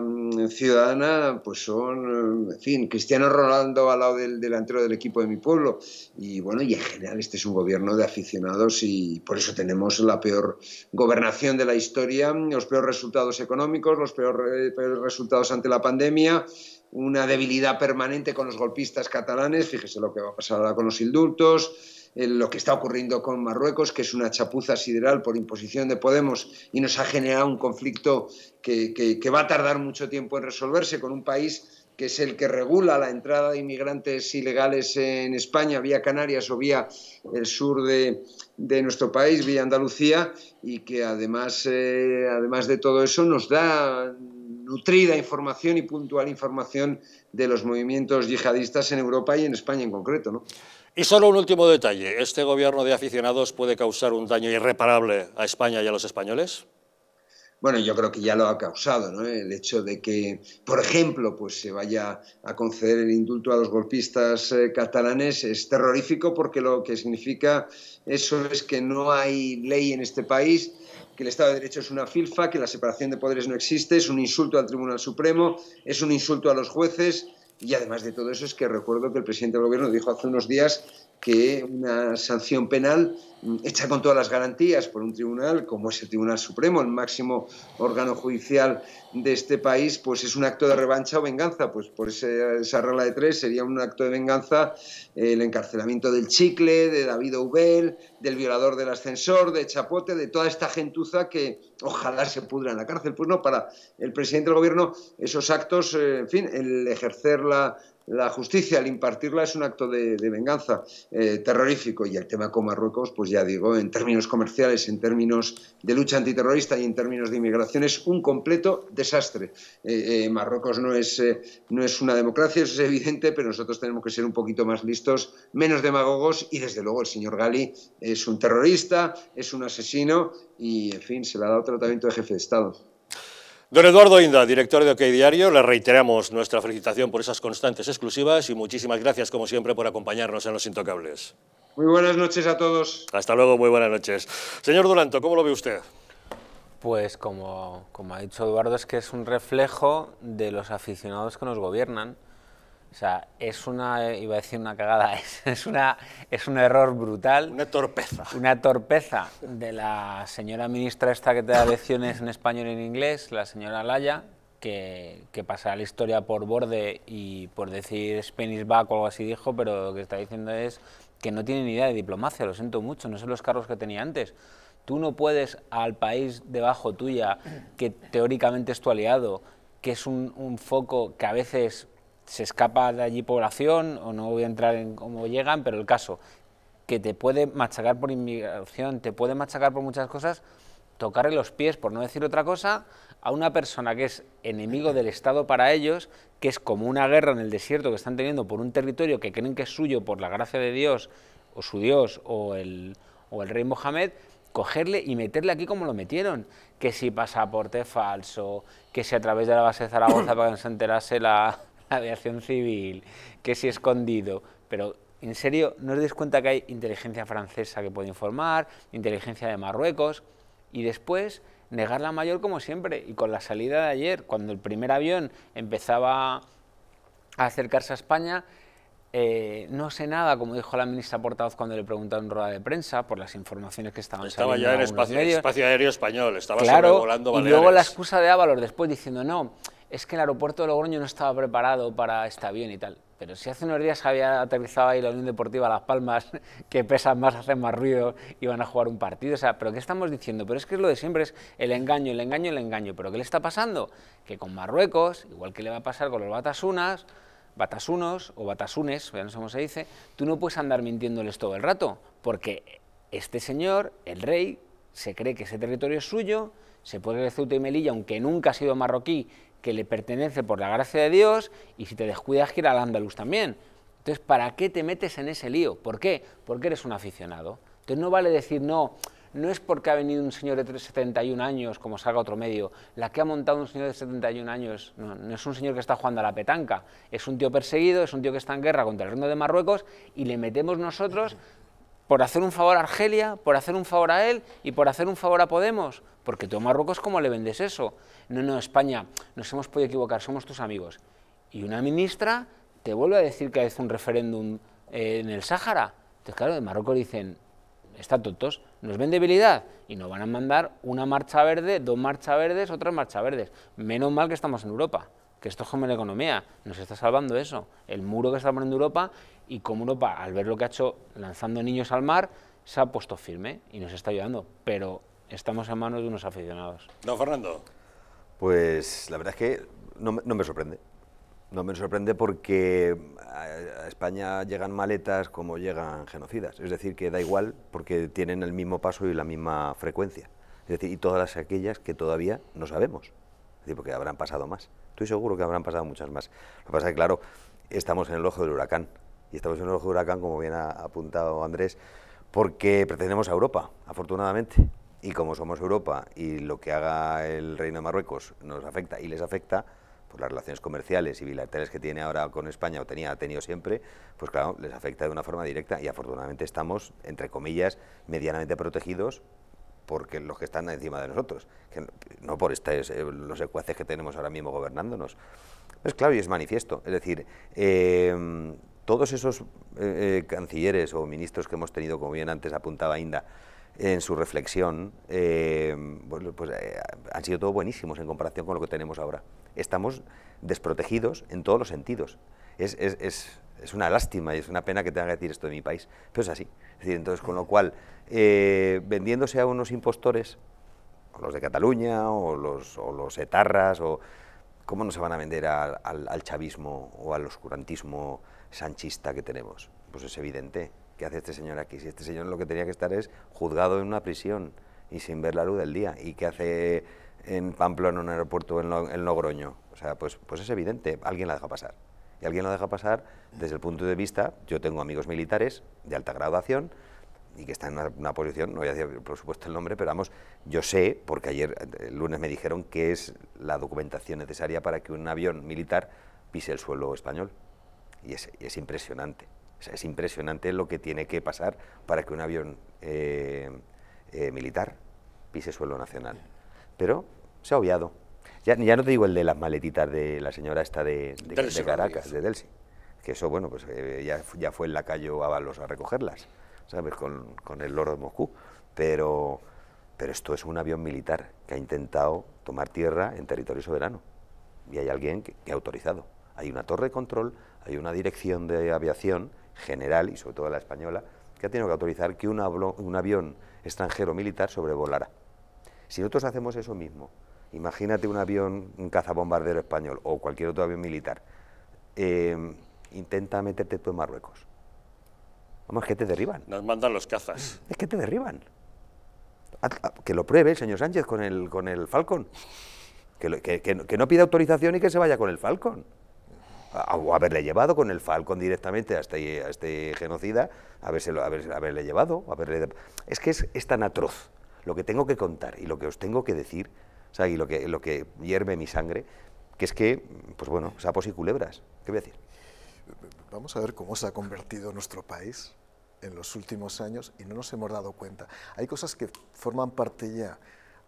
mm, ciudadana, pues son, mm, en fin, Cristiano Ronaldo al lado del delantero del equipo de mi pueblo. Y bueno, y en general este es un gobierno de aficionados y por eso tenemos la peor gobernación de la historia, los peores resultados económicos, los peores, eh, peores resultados ante la pandemia, una debilidad permanente con los golpistas catalanes, fíjese lo que va a pasar ahora con los indultos, eh, lo que está ocurriendo con Marruecos, que es una chapuza sideral por imposición de Podemos y nos ha generado un conflicto que, va a tardar mucho tiempo en resolverse con un país que es el que regula la entrada de inmigrantes ilegales en España vía Canarias o vía el sur de, nuestro país, vía Andalucía, y que además, eh, además de todo eso nos da nutrida información y puntual información de los movimientos yihadistas en Europa y en España en concreto. Y solo un último detalle, ¿este gobierno de aficionados puede causar un daño irreparable a España y a los españoles? bueno, yo creo que ya lo ha causado, ¿no? El hecho de que, por ejemplo, pues se vaya a conceder el indulto a los golpistas eh, catalanes es terrorífico porque lo que significa eso es que no hay ley en este país, que el Estado de Derecho es una filfa, que la separación de poderes no existe, es un insulto al Tribunal Supremo, es un insulto a los jueces y además de todo eso es que recuerdo que el presidente del Gobierno dijo hace unos días que una sanción penal hecha mm, con todas las garantías por un tribunal como es el Tribunal Supremo, el máximo órgano judicial de este país, pues es un acto de revancha o venganza. Pues por esa regla de tres sería un acto de venganza eh, el encarcelamiento del chicle, de David Ubel, del violador del ascensor, de Chapote, de toda esta gentuza que ojalá se pudra en la cárcel. Pues no, para el presidente del gobierno esos actos, eh, en fin, el ejercer la la justicia al impartirla es un acto de, venganza eh, terrorífico y el tema con Marruecos, pues ya digo, en términos comerciales, en términos de lucha antiterrorista y en términos de inmigración es un completo desastre. Eh, eh, Marruecos no es, no es una democracia, eso es evidente, pero nosotros tenemos que ser un poquito más listos, menos demagogos y desde luego el señor Gali es un terrorista, es un asesino y, en fin, se le ha dado tratamiento de jefe de Estado. Don Eduardo Inda, director de OK Diario, le reiteramos nuestra felicitación por esas constantes exclusivas y muchísimas gracias, como siempre, por acompañarnos en Los Intocables. Muy buenas noches a todos. Hasta luego, muy buenas noches. Señor Duranto, ¿cómo lo ve usted? Pues como, como ha dicho Eduardo, es que es un reflejo de los aficionados que nos gobiernan. O sea, es una, iba a decir una cagada, es, una, es un error brutal. Una torpeza. Una torpeza de la señora ministra esta que te da lecciones en español y en inglés, la señora Laya, que, que pasará la historia por borde y por decir Spanish back o algo así dijo, pero lo que está diciendo es que no tiene ni idea de diplomacia, lo siento mucho, no son los carros que tenía antes. Tú no puedes al país debajo tuya, que teóricamente es tu aliado, que es un foco que a veces se escapa de allí población, o no voy a entrar en cómo llegan, pero el caso, que te puede machacar por inmigración, te puede machacar por muchas cosas, tocarle los pies, por no decir otra cosa, a una persona que es enemigo del Estado para ellos, que es como una guerra en el desierto que están teniendo por un territorio que creen que es suyo por la gracia de Dios, o su Dios, o el, o el rey Mohamed, cogerle y meterle aquí como lo metieron, que si pasaporte falso, que si a través de la base de Zaragoza para que se enterase la, aviación civil, que si escondido, pero en serio, ¿no os dais cuenta que hay inteligencia francesa que puede informar, inteligencia de Marruecos? Y después negar la mayor como siempre, y con la salida de ayer, cuando el primer avión empezaba a acercarse a España, eh, no sé nada, como dijo la ministra Portavoz cuando le preguntaron en rueda de prensa, por las informaciones que estaban Estaba ya en espacio, espacio, aéreo español, estaba sobrevolando Baleares. Y luego la excusa de Ábalos después diciendo, no, es que el aeropuerto de Logroño no estaba preparado para este avión y tal. Pero si hace unos días había aterrizado ahí la Unión Deportiva Las Palmas, que pesan más, hacen más ruido y van a jugar un partido. O sea, ¿pero qué estamos diciendo? Pero es que es lo de siempre es el engaño, el engaño, el engaño. ¿Pero qué le está pasando? Que con Marruecos, igual que le va a pasar con los batasunas, batasunos o batasunes, ya no sé cómo se dice, tú no puedes andar mintiéndoles todo el rato, porque este señor, el rey, se cree que ese territorio es suyo, se puede decir Ceuta y Melilla, aunque nunca ha sido marroquí que le pertenece por la gracia de Dios y si te descuidas que ir al andaluz también. Entonces, ¿para qué te metes en ese lío? ¿Por qué? Porque eres un aficionado. Entonces no vale decir, no, no es porque ha venido un señor de 71 años, como salga otro medio, la que ha montado un señor de 71 años, no, no es un señor que está jugando a la petanca, es un tío perseguido, es un tío que está en guerra contra el reino de Marruecos y le metemos nosotros por hacer un favor a Argelia, por hacer un favor a él y por hacer un favor a Podemos. Porque tú a Marruecos, ¿cómo le vendes eso? No, no, España, nos hemos podido equivocar, somos tus amigos. Y una ministra te vuelve a decir que hace un referéndum eh, en el Sáhara. Entonces, claro, de Marruecos dicen, está tontos, nos ven debilidad y nos van a mandar una marcha verde, dos marchas verdes, otras marchas verdes. Menos mal que estamos en Europa, que esto es como la economía, nos está salvando eso. El muro que está poniendo Europa y cómo Europa, al ver lo que ha hecho lanzando niños al mar, se ha puesto firme y nos está ayudando, pero estamos en manos de unos aficionados. No, Fernando. Pues la verdad es que no, me sorprende. No me sorprende porque a España llegan maletas como llegan genocidas. Es decir, que da igual porque tienen el mismo paso y la misma frecuencia. Es decir, y todas aquellas que todavía no sabemos. Es decir, porque habrán pasado más. Estoy seguro que habrán pasado muchas más. Lo que pasa es que, claro, estamos en el ojo del huracán y estamos en un ojo de huracán, como bien ha apuntado Andrés, porque pretendemos a Europa, afortunadamente. Y como somos Europa y lo que haga el Reino de Marruecos nos afecta y les afecta, por pues las relaciones comerciales y bilaterales que tiene ahora con España o tenía, ha tenido siempre, pues claro, les afecta de una forma directa y afortunadamente estamos, entre comillas, medianamente protegidos porque los que están encima de nosotros, que no por este, eh, los secuaces que tenemos ahora mismo gobernándonos. Es claro y es manifiesto. Es decir, eh, todos esos eh, eh, cancilleres o ministros que hemos tenido, como bien antes apuntaba Inda, en su reflexión, eh, pues, eh, han sido todos buenísimos en comparación con lo que tenemos ahora. Estamos desprotegidos en todos los sentidos. Es, una lástima y es una pena que tenga que decir esto de mi país, pero es así. entonces, con lo cual, vendiéndose a unos impostores, o los de Cataluña, o los, etarras, o, ¿cómo no se van a vender al, al chavismo o al oscurantismo? sanchista que tenemos. Pues es evidente. ¿Qué hace este señor aquí? Si este señor lo que tenía que estar es juzgado en una prisión y sin ver la luz del día. ¿Y qué hace en Pamplona, en un aeropuerto en, Logroño? O sea, pues, pues es evidente, alguien la deja pasar. Y alguien la deja pasar desde el punto de vista, yo tengo amigos militares de alta graduación, y que están en una, una, posición, no voy a decir por supuesto el nombre, pero vamos, yo sé, porque ayer, eh, el lunes me dijeron que es la documentación necesaria para que un avión militar pise el suelo español y es, es impresionante. O sea, es impresionante lo que tiene que pasar para que un avión eh, eh, militar pise suelo nacional. Pero se ha obviado. Ya, ya, no te digo el de las maletitas de la señora esta de, de, Caracas, de Delsi. Que eso, bueno, pues eh, ya, ya, fue el lacayo Ábalos a recogerlas, ¿sabes? Con, el loro de Moscú. Pero, pero esto es un avión militar que ha intentado tomar tierra en territorio soberano. Y hay alguien que, que ha autorizado. Hay una torre de control, hay una dirección de aviación general, y sobre todo la española, que ha tenido que autorizar que un, avión extranjero militar sobrevolara. Si nosotros hacemos eso mismo, imagínate un avión, cazabombardero español o cualquier otro avión militar, em, intenta meterte tú en Marruecos. Vamos, que te derriban. Nos mandan los cazas. Es que te derriban. Que lo pruebe el señor Sánchez con el, con el Falcon. que no pida autorización y que se vaya con el Falcon o haberle llevado con el falcón directamente a este, este genocida, haberle llevado, Es que es, tan atroz lo que tengo que contar y lo que os tengo que decir, y lo que, lo que hierve mi sangre, que es que, pues bueno, sapos y culebras, ¿qué voy a decir? Vamos a ver cómo se ha convertido nuestro país en los últimos años y no nos hemos dado cuenta. Hay cosas que forman parte ya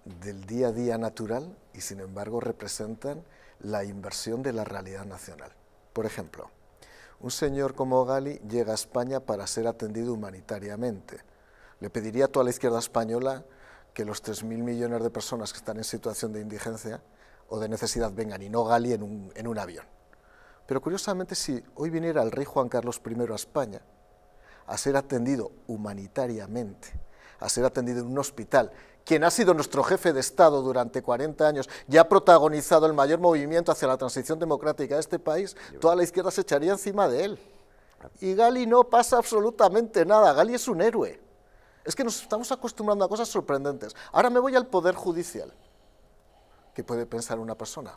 del día a día natural y sin embargo representan la inversión de la realidad nacional. Por ejemplo, un señor como Gali llega a España para ser atendido humanitariamente. Le pediría a toda la izquierda española que los 3.000 millones de personas que están en situación de indigencia o de necesidad vengan y no Gali en un, en un avión. Pero curiosamente, si hoy viniera el rey Juan Carlos I a España a ser atendido humanitariamente, a ser atendido en un hospital quien ha sido nuestro jefe de Estado durante 40 años y ha protagonizado el mayor movimiento hacia la transición democrática de este país, toda la izquierda se echaría encima de él. Y Gali no pasa absolutamente nada, Gali es un héroe. Es que nos estamos acostumbrando a cosas sorprendentes. Ahora me voy al Poder Judicial. ¿Qué puede pensar una persona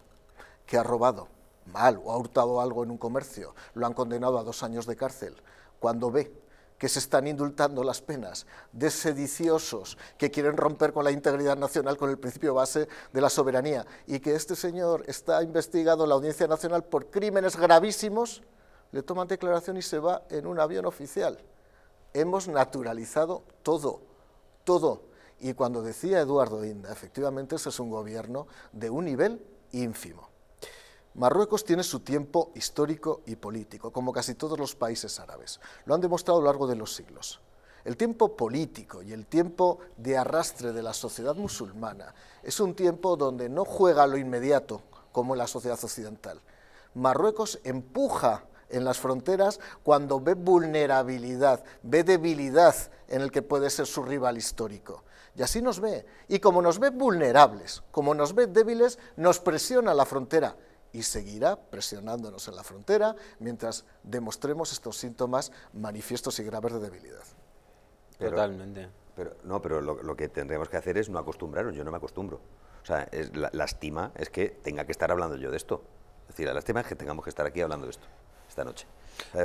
que ha robado mal o ha hurtado algo en un comercio? Lo han condenado a dos años de cárcel. Cuando ve que se están indultando las penas, de sediciosos que quieren romper con la integridad nacional, con el principio base de la soberanía, y que este señor está investigado en la Audiencia Nacional por crímenes gravísimos, le toman declaración y se va en un avión oficial. Hemos naturalizado todo, todo. Y cuando decía Eduardo Inda, efectivamente ese es un gobierno de un nivel ínfimo. Marruecos tiene su tiempo histórico y político, como casi todos los países árabes. Lo han demostrado a lo largo de los siglos. El tiempo político y el tiempo de arrastre de la sociedad musulmana es un tiempo donde no juega lo inmediato como la sociedad occidental. Marruecos empuja en las fronteras cuando ve vulnerabilidad, ve debilidad en el que puede ser su rival histórico. Y así nos ve. Y como nos ve vulnerables, como nos ve débiles, nos presiona la frontera y seguirá presionándonos en la frontera mientras demostremos estos síntomas manifiestos y graves de debilidad. Totalmente. Pero, no, pero lo, que tendremos que hacer es no acostumbrarnos, yo no me acostumbro. O sea, es, la, lástima es que tenga que estar hablando yo de esto. Es decir, la lástima es que tengamos que estar aquí hablando de esto esta noche.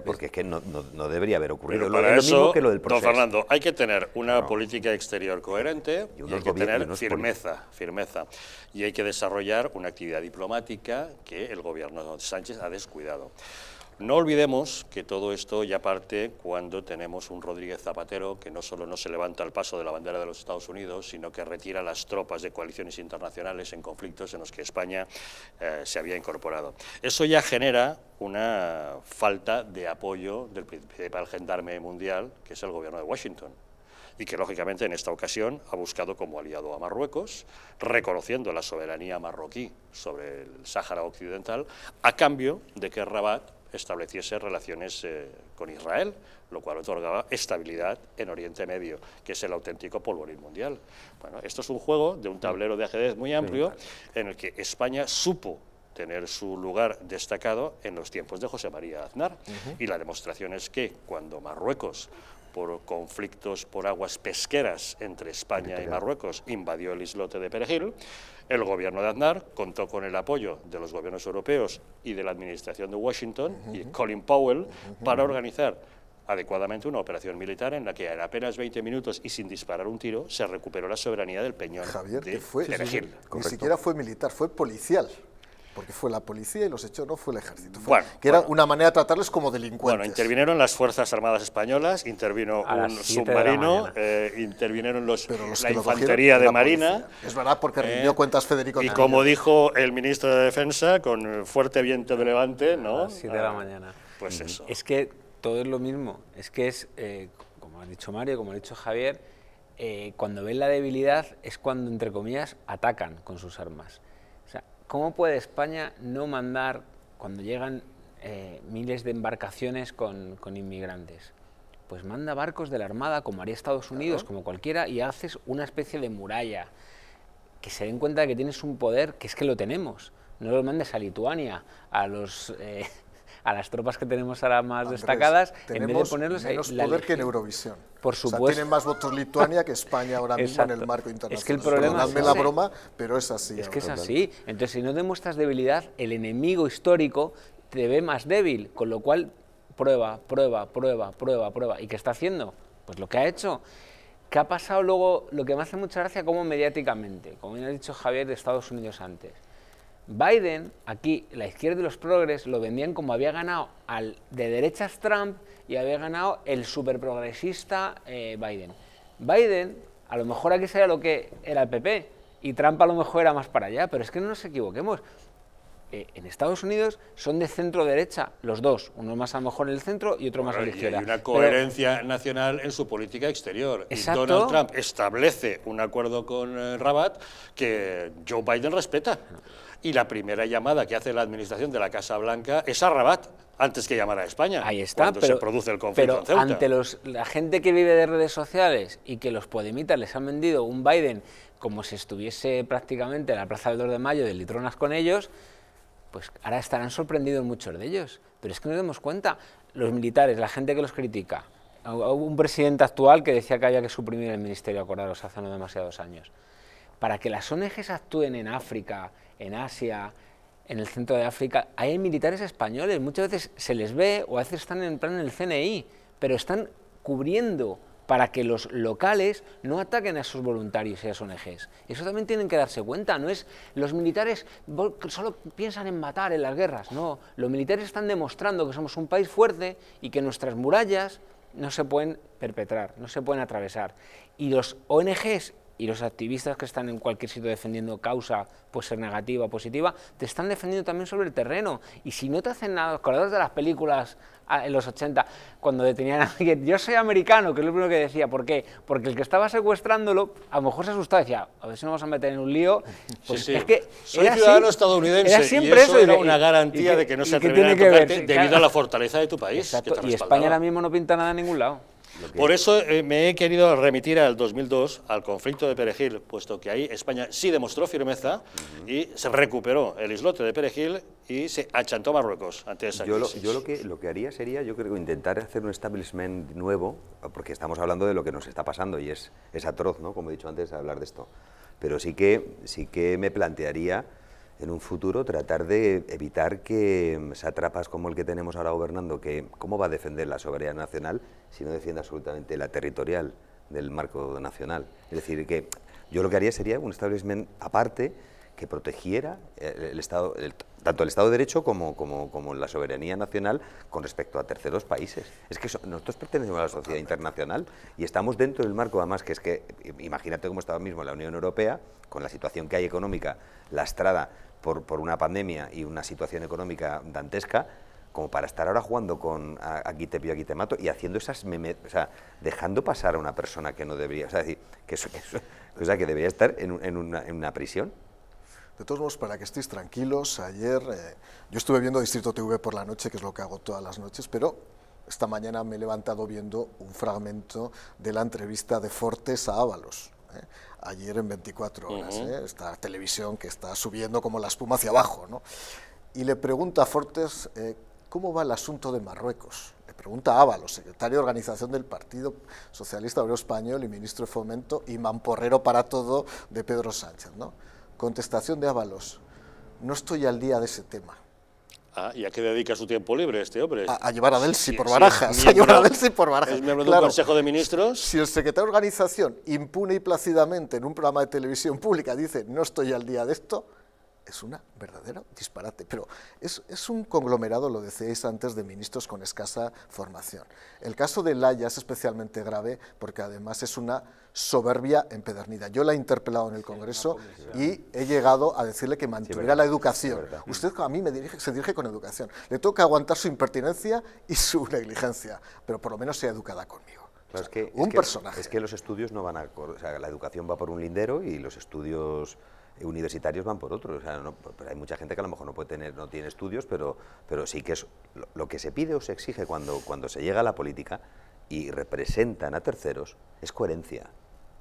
Porque es que no, debería haber ocurrido. lo, mismo que lo del proceso. Fernando, hay que tener una política exterior coherente y, hay que tener firmeza, firmeza. Y hay que desarrollar una actividad diplomática que el gobierno de Sánchez ha descuidado. No olvidemos que todo esto ya parte cuando tenemos un Rodríguez Zapatero que no solo no se levanta al paso de la bandera de los Estados Unidos, sino que retira las tropas de coaliciones internacionales en conflictos en los que España eh, se había incorporado. Eso ya genera una falta de apoyo del principal gendarme mundial, que es el gobierno de Washington y que lógicamente en esta ocasión ha buscado como aliado a Marruecos, reconociendo la soberanía marroquí sobre el Sáhara Occidental, a cambio de que Rabat estableciese relaciones eh, con Israel, lo cual otorgaba estabilidad en Oriente Medio, que es el auténtico polvorín mundial. Bueno, esto es un juego de un tablero de ajedrez muy amplio en el que España supo tener su lugar destacado en los tiempos de José María Aznar. Y la demostración es que cuando Marruecos por conflictos por aguas pesqueras entre España y Marruecos, invadió el islote de Perejil. El gobierno de Aznar contó con el apoyo de los gobiernos europeos y de la administración de Washington y Colin Powell para organizar adecuadamente una operación militar en la que en apenas 20 minutos y sin disparar un tiro se recuperó la soberanía del peñón de Perejil. Ni siquiera fue militar, fue policial porque fue la policía y los hechos no fue el ejército. que era una manera de tratarles como delincuentes. Bueno, intervinieron las Fuerzas Armadas Españolas, intervino un submarino, eh, intervinieron los, la infantería de Marina. Es verdad, porque eh, rindió cuentas Federico. Y como dijo el ministro de Defensa, con fuerte viento de levante, ¿no? A de la mañana. Pues eso. Es que todo es lo mismo. Es que es, eh, como ha dicho Mario, como ha dicho Javier, cuando ven la debilidad es cuando, entre comillas, atacan con sus armas ¿cómo puede España no mandar, cuando llegan eh, miles de embarcaciones con, inmigrantes? Pues manda barcos de la Armada, como haría Estados Unidos, como cualquiera, y haces una especie de muralla. Que se den cuenta de que tienes un poder, que es que lo tenemos. No lo mandes a Lituania, a los eh, a las tropas que tenemos ahora más destacadas, en vez de ponerlos menos poder que en Eurovisión. Por supuesto. tienen más votos Lituania que España ahora mismo en el marco internacional. Es que el problema es, la broma, pero es así. Es que es así. Entonces, si no demuestras debilidad, el enemigo histórico te ve más débil, con lo cual prueba, prueba, prueba, prueba, prueba. ¿Y qué está haciendo? Pues lo que ha hecho. ¿Qué ha pasado luego? Lo que me hace mucha gracia, como mediáticamente, como bien ha dicho Javier de Estados Unidos antes. Biden, aquí la izquierda y los progres lo vendían como había ganado al de derechas Trump y había ganado el superprogresista progresista eh, Biden. Biden, a lo mejor aquí sería lo que era el PP y Trump a lo mejor era más para allá, pero es que no nos equivoquemos. Eh, en Estados Unidos son de centro derecha, los dos, uno más a lo mejor en el centro y otro más a la izquierda. Hay una coherencia nacional en su política exterior. y Donald Trump establece un acuerdo con eh, Rabat que Joe Biden respeta. Y la primera llamada que hace la administración de la Casa Blanca es a Rabat antes que llamar a España. Ahí está, cuando pero, se produce el conflicto pero ante los, la gente que vive de redes sociales y que los podemitas les han vendido un Biden como si estuviese prácticamente en la Plaza del 2 de Mayo de litronas con ellos, pues ahora estarán sorprendidos muchos de ellos, pero es que nos damos cuenta, los militares, la gente que los critica, hubo un presidente actual que decía que había que suprimir el ministerio, acordaros, hace no demasiados años, para que las ONGs actúen en África, en Asia, en el centro de África, hay militares españoles, muchas veces se les ve o a veces están en plan en el CNI, pero están cubriendo para que los locales no ataquen a esos voluntarios y a las ONGs. Eso también tienen que darse cuenta, no es los militares solo piensan en matar en las guerras, no, los militares están demostrando que somos un país fuerte y que nuestras murallas no se pueden perpetrar, no se pueden atravesar. Y los ONGs y los activistas que están en cualquier sitio defendiendo causa, puede ser negativa o positiva, te están defendiendo también sobre el terreno. Y si no te hacen nada, acordados de las películas Ah, en los 80, cuando detenían a alguien, yo soy americano, que es lo primero que decía. ¿Por qué? Porque el que estaba secuestrándolo, a lo mejor se asustaba decía, a ver si nos vamos a meter en un lío. Pues es que soy ciudadano estadounidense. Era siempre eso, era una garantía de que no se atreviera a tocarte debido a la fortaleza de tu país. y España ahora mismo no pinta nada en ningún lado. Por eso eh, me he querido remitir al 2002, al conflicto de Perejil, puesto que ahí España sí demostró firmeza y se recuperó el islote de Perejil y se achantó Marruecos ante esa yo crisis. yo lo que, haría sería, yo creo, intentar hacer un establishment nuevo, porque estamos hablando de lo que nos está pasando y es, atroz, ¿no? como he dicho antes, hablar de esto. Pero sí que, sí que me plantearía en un futuro tratar de evitar que mm, se atrapas como el que tenemos ahora gobernando, que cómo va a defender la soberanía nacional si no defiende absolutamente la territorial del marco nacional. Es decir, que yo lo que haría sería un establishment aparte que protegiera eh, el Estado, tanto el Estado de Derecho como, la soberanía nacional con respecto a terceros países. Es que nosotros pertenecemos a la sociedad internacional y estamos dentro del marco, además, que es que imagínate cómo está ahora mismo la Unión Europea, con la situación que hay económica lastrada por, una pandemia y una situación económica dantesca, como para estar ahora jugando con aquí te pillo, aquí te mato y haciendo esas o sea, dejando pasar a una persona que no debería, o sea, decir, que, eso, que, que debería estar en, una, prisión. De todos modos, para que estéis tranquilos, ayer eh, yo estuve viendo Distrito TV por la noche, que es lo que hago todas las noches, pero esta mañana me he levantado viendo un fragmento de la entrevista de Fortes a Ábalos. ¿eh? ayer en 24 horas, ¿eh? esta televisión que está subiendo como la espuma hacia abajo. ¿no? Y le pregunta a Fortes eh, cómo va el asunto de Marruecos. Le pregunta a Ábalos, secretario de organización del Partido Socialista Obrero Español y ministro de Fomento y mamporrero para todo de Pedro Sánchez. ¿no? Contestación de Ábalos, no estoy al día de ese tema. Ah, ¿Y a qué dedica su tiempo libre este hombre? A, llevar a Delsi por barajas. Delsi por barajas. ¿Es miembro Consejo de Ministros? Si el secretario de Organización impune y plácidamente en un programa de televisión pública dice no estoy al día de esto, es una verdadera disparate, pero es, un conglomerado, lo decíais antes, de ministros con escasa formación. El caso de Laya es especialmente grave porque además es una soberbia empedernida. Yo la he interpelado en el Congreso y he llegado a decirle que mantuviera la educación. Usted a mí me dirige, se dirige con educación. Le toca aguantar su impertinencia y su negligencia, pero por lo menos sea educada conmigo. que, un personaje. Es que los estudios no van a... O sea, la educación va por un lindero y los estudios eh, universitarios van por otro. pero hay mucha gente que a lo mejor no puede tener, no tiene estudios, pero, pero sí que es lo, que se pide o se exige cuando, cuando se llega a la política y representan a terceros es coherencia.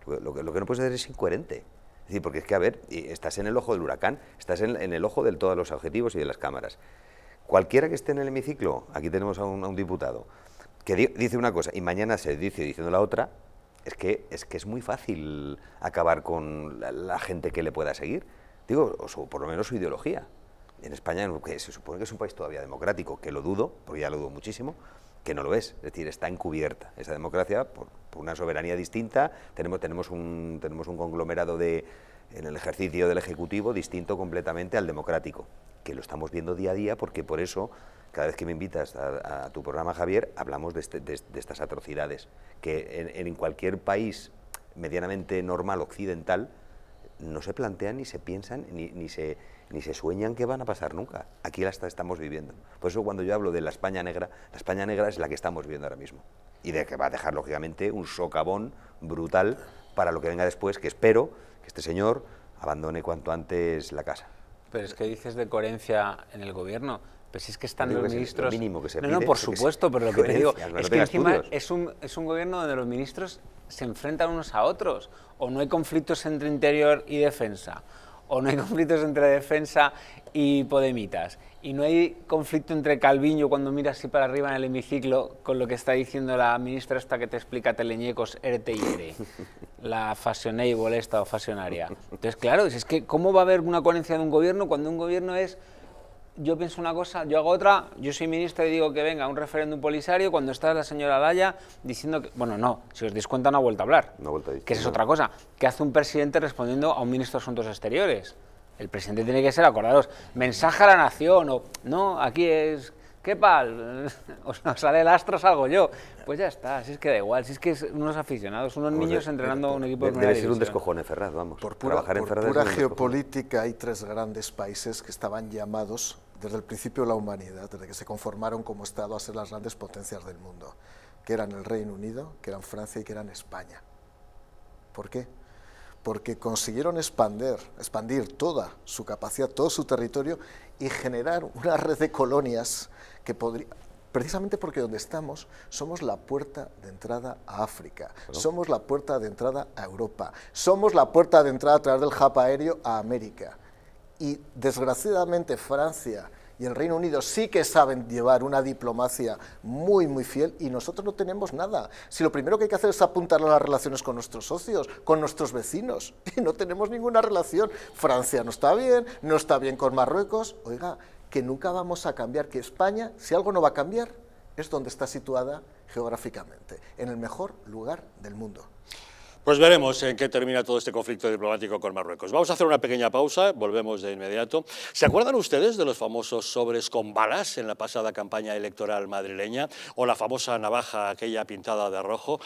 Lo que, lo que no puedes hacer es incoherente. Es decir, porque es que, a ver, estás en el ojo del huracán, estás en, el ojo de todos los objetivos y de las cámaras. Cualquiera que esté en el hemiciclo, aquí tenemos a un, diputado, que dice una cosa y mañana se dice diciendo la otra, es que, es que es muy fácil acabar con la, gente que le pueda seguir. Digo, o por lo menos su ideología. En España, que se supone que es un país todavía democrático, que lo dudo, porque ya lo dudo muchísimo, que no lo es. Es decir, está encubierta esa democracia por, una soberanía distinta. Tenemos, un, tenemos un conglomerado de, en el ejercicio del Ejecutivo distinto completamente al democrático, que lo estamos viendo día a día porque por eso cada vez que me invitas a, tu programa, Javier, hablamos de, este, estas atrocidades, que en, cualquier país medianamente normal occidental no se plantean ni se piensan ni, ni, se, ni se sueñan que van a pasar nunca. Aquí las estamos viviendo. Por eso cuando yo hablo de la España negra, la España negra es la que estamos viviendo ahora mismo y de que va a dejar lógicamente un socavón brutal para lo que venga después, que espero que este señor abandone cuanto antes la casa. Pero es que dices de coherencia en el gobierno. Pues es que están los ministros... mínimo no, no, por supuesto, pero lo que te digo es que encima es un, gobierno donde los ministros se enfrentan unos a otros, o no hay conflictos entre interior y defensa, o no hay conflictos entre defensa y Podemitas, y no hay conflicto entre Calviño cuando mira así para arriba en el hemiciclo con lo que está diciendo la ministra esta que te explica teleñecos ERTE la fashionable esta o fashionaria. Entonces, claro, es que ¿cómo va a haber una coherencia de un gobierno cuando un gobierno es yo pienso una cosa, yo hago otra, yo soy ministro y digo que venga un referéndum polisario, cuando está la señora Daya diciendo que, bueno, no, si os dais cuenta no ha vuelto a hablar, no a que es otra cosa, ¿Qué hace un presidente respondiendo a un ministro de Asuntos Exteriores. El presidente tiene que ser, acordaros, mensaje a la nación, o no, aquí es, ¿qué pal? Os sale el astro, salgo yo. Pues ya está, si es que da igual, si es que es unos aficionados, unos niños entrenando a un equipo de, Debe ser un descojone Ferraz, vamos. Por pura geopolítica hay tres grandes países que estaban llamados desde el principio la humanidad, desde que se conformaron como Estado a ser las grandes potencias del mundo, que eran el Reino Unido, que eran Francia y que eran España. ¿Por qué? Porque consiguieron expandir toda su capacidad, todo su territorio y generar una red de colonias que podría... Precisamente porque donde estamos somos la puerta de entrada a África, somos la puerta de entrada a Europa, somos la puerta de entrada a través del JAP aéreo a América y desgraciadamente Francia y el Reino Unido sí que saben llevar una diplomacia muy, muy fiel y nosotros no tenemos nada. Si lo primero que hay que hacer es apuntar a las relaciones con nuestros socios, con nuestros vecinos, y no tenemos ninguna relación. Francia no está bien, no está bien con Marruecos. Oiga, que nunca vamos a cambiar, que España, si algo no va a cambiar, es donde está situada geográficamente, en el mejor lugar del mundo. Pues veremos en qué termina todo este conflicto diplomático con Marruecos. Vamos a hacer una pequeña pausa, volvemos de inmediato. ¿Se acuerdan ustedes de los famosos sobres con balas en la pasada campaña electoral madrileña o la famosa navaja aquella pintada de rojo?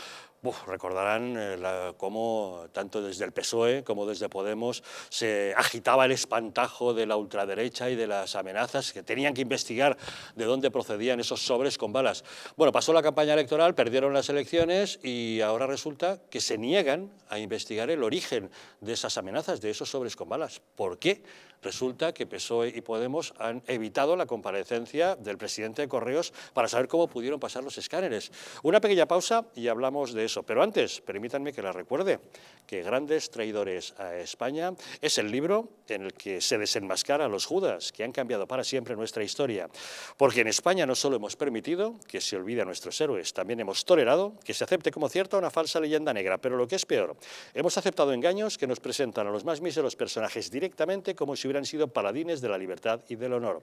recordarán eh, cómo tanto desde el PSOE como desde Podemos se agitaba el espantajo de la ultraderecha y de las amenazas que tenían que investigar de dónde procedían esos sobres con balas. Bueno, pasó la campaña electoral, perdieron las elecciones y ahora resulta que se niegan a investigar el origen de esas amenazas, de esos sobres con balas. ¿Por qué? Resulta que PSOE y Podemos han evitado la comparecencia del presidente de Correos para saber cómo pudieron pasar los escáneres. Una pequeña pausa y hablamos de eso. Pero antes, permítanme que la recuerde, que Grandes Traidores a España es el libro en el que se desenmascaran los judas que han cambiado para siempre nuestra historia. Porque en España no solo hemos permitido que se olvide a nuestros héroes, también hemos tolerado que se acepte como cierta una falsa leyenda negra. Pero lo que es peor, hemos aceptado engaños que nos presentan a los más míseros personajes directamente como si hubieran sido paladines de la libertad y del honor.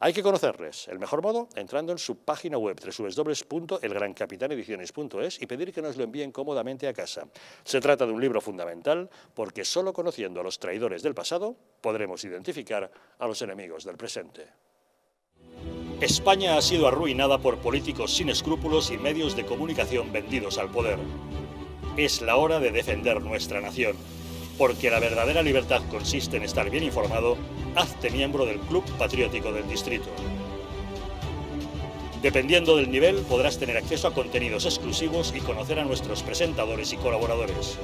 Hay que conocerles. El mejor modo, entrando en su página web www.elgrancapitanediciones.es y pedir que nos lo envíen cómodamente a casa. Se trata de un libro fundamental porque solo conociendo a los traidores del pasado podremos identificar a los enemigos del presente. España ha sido arruinada por políticos sin escrúpulos y medios de comunicación vendidos al poder. Es la hora de defender nuestra nación. Porque la verdadera libertad consiste en estar bien informado, hazte miembro del Club Patriótico del Distrito. Dependiendo del nivel, podrás tener acceso a contenidos exclusivos y conocer a nuestros presentadores y colaboradores.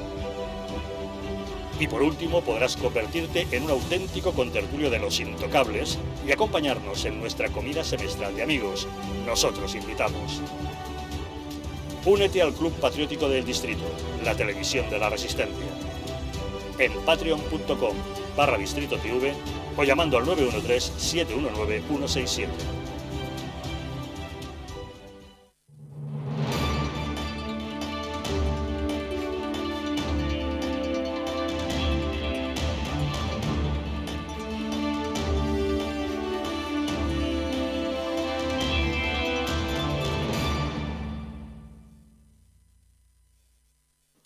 Y por último, podrás convertirte en un auténtico contertulio de los intocables y acompañarnos en nuestra comida semestral de amigos. Nosotros invitamos. Únete al Club Patriótico del Distrito, la televisión de la Resistencia en patreon.com barra distrito TV o llamando al 913-719-167.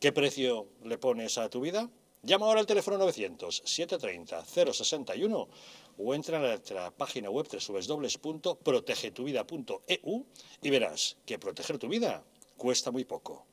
¿Qué precio le pones a tu vida? Llama ahora al teléfono 900-730-061 o entra en nuestra página web www.protegetuvida.eu y verás que proteger tu vida cuesta muy poco.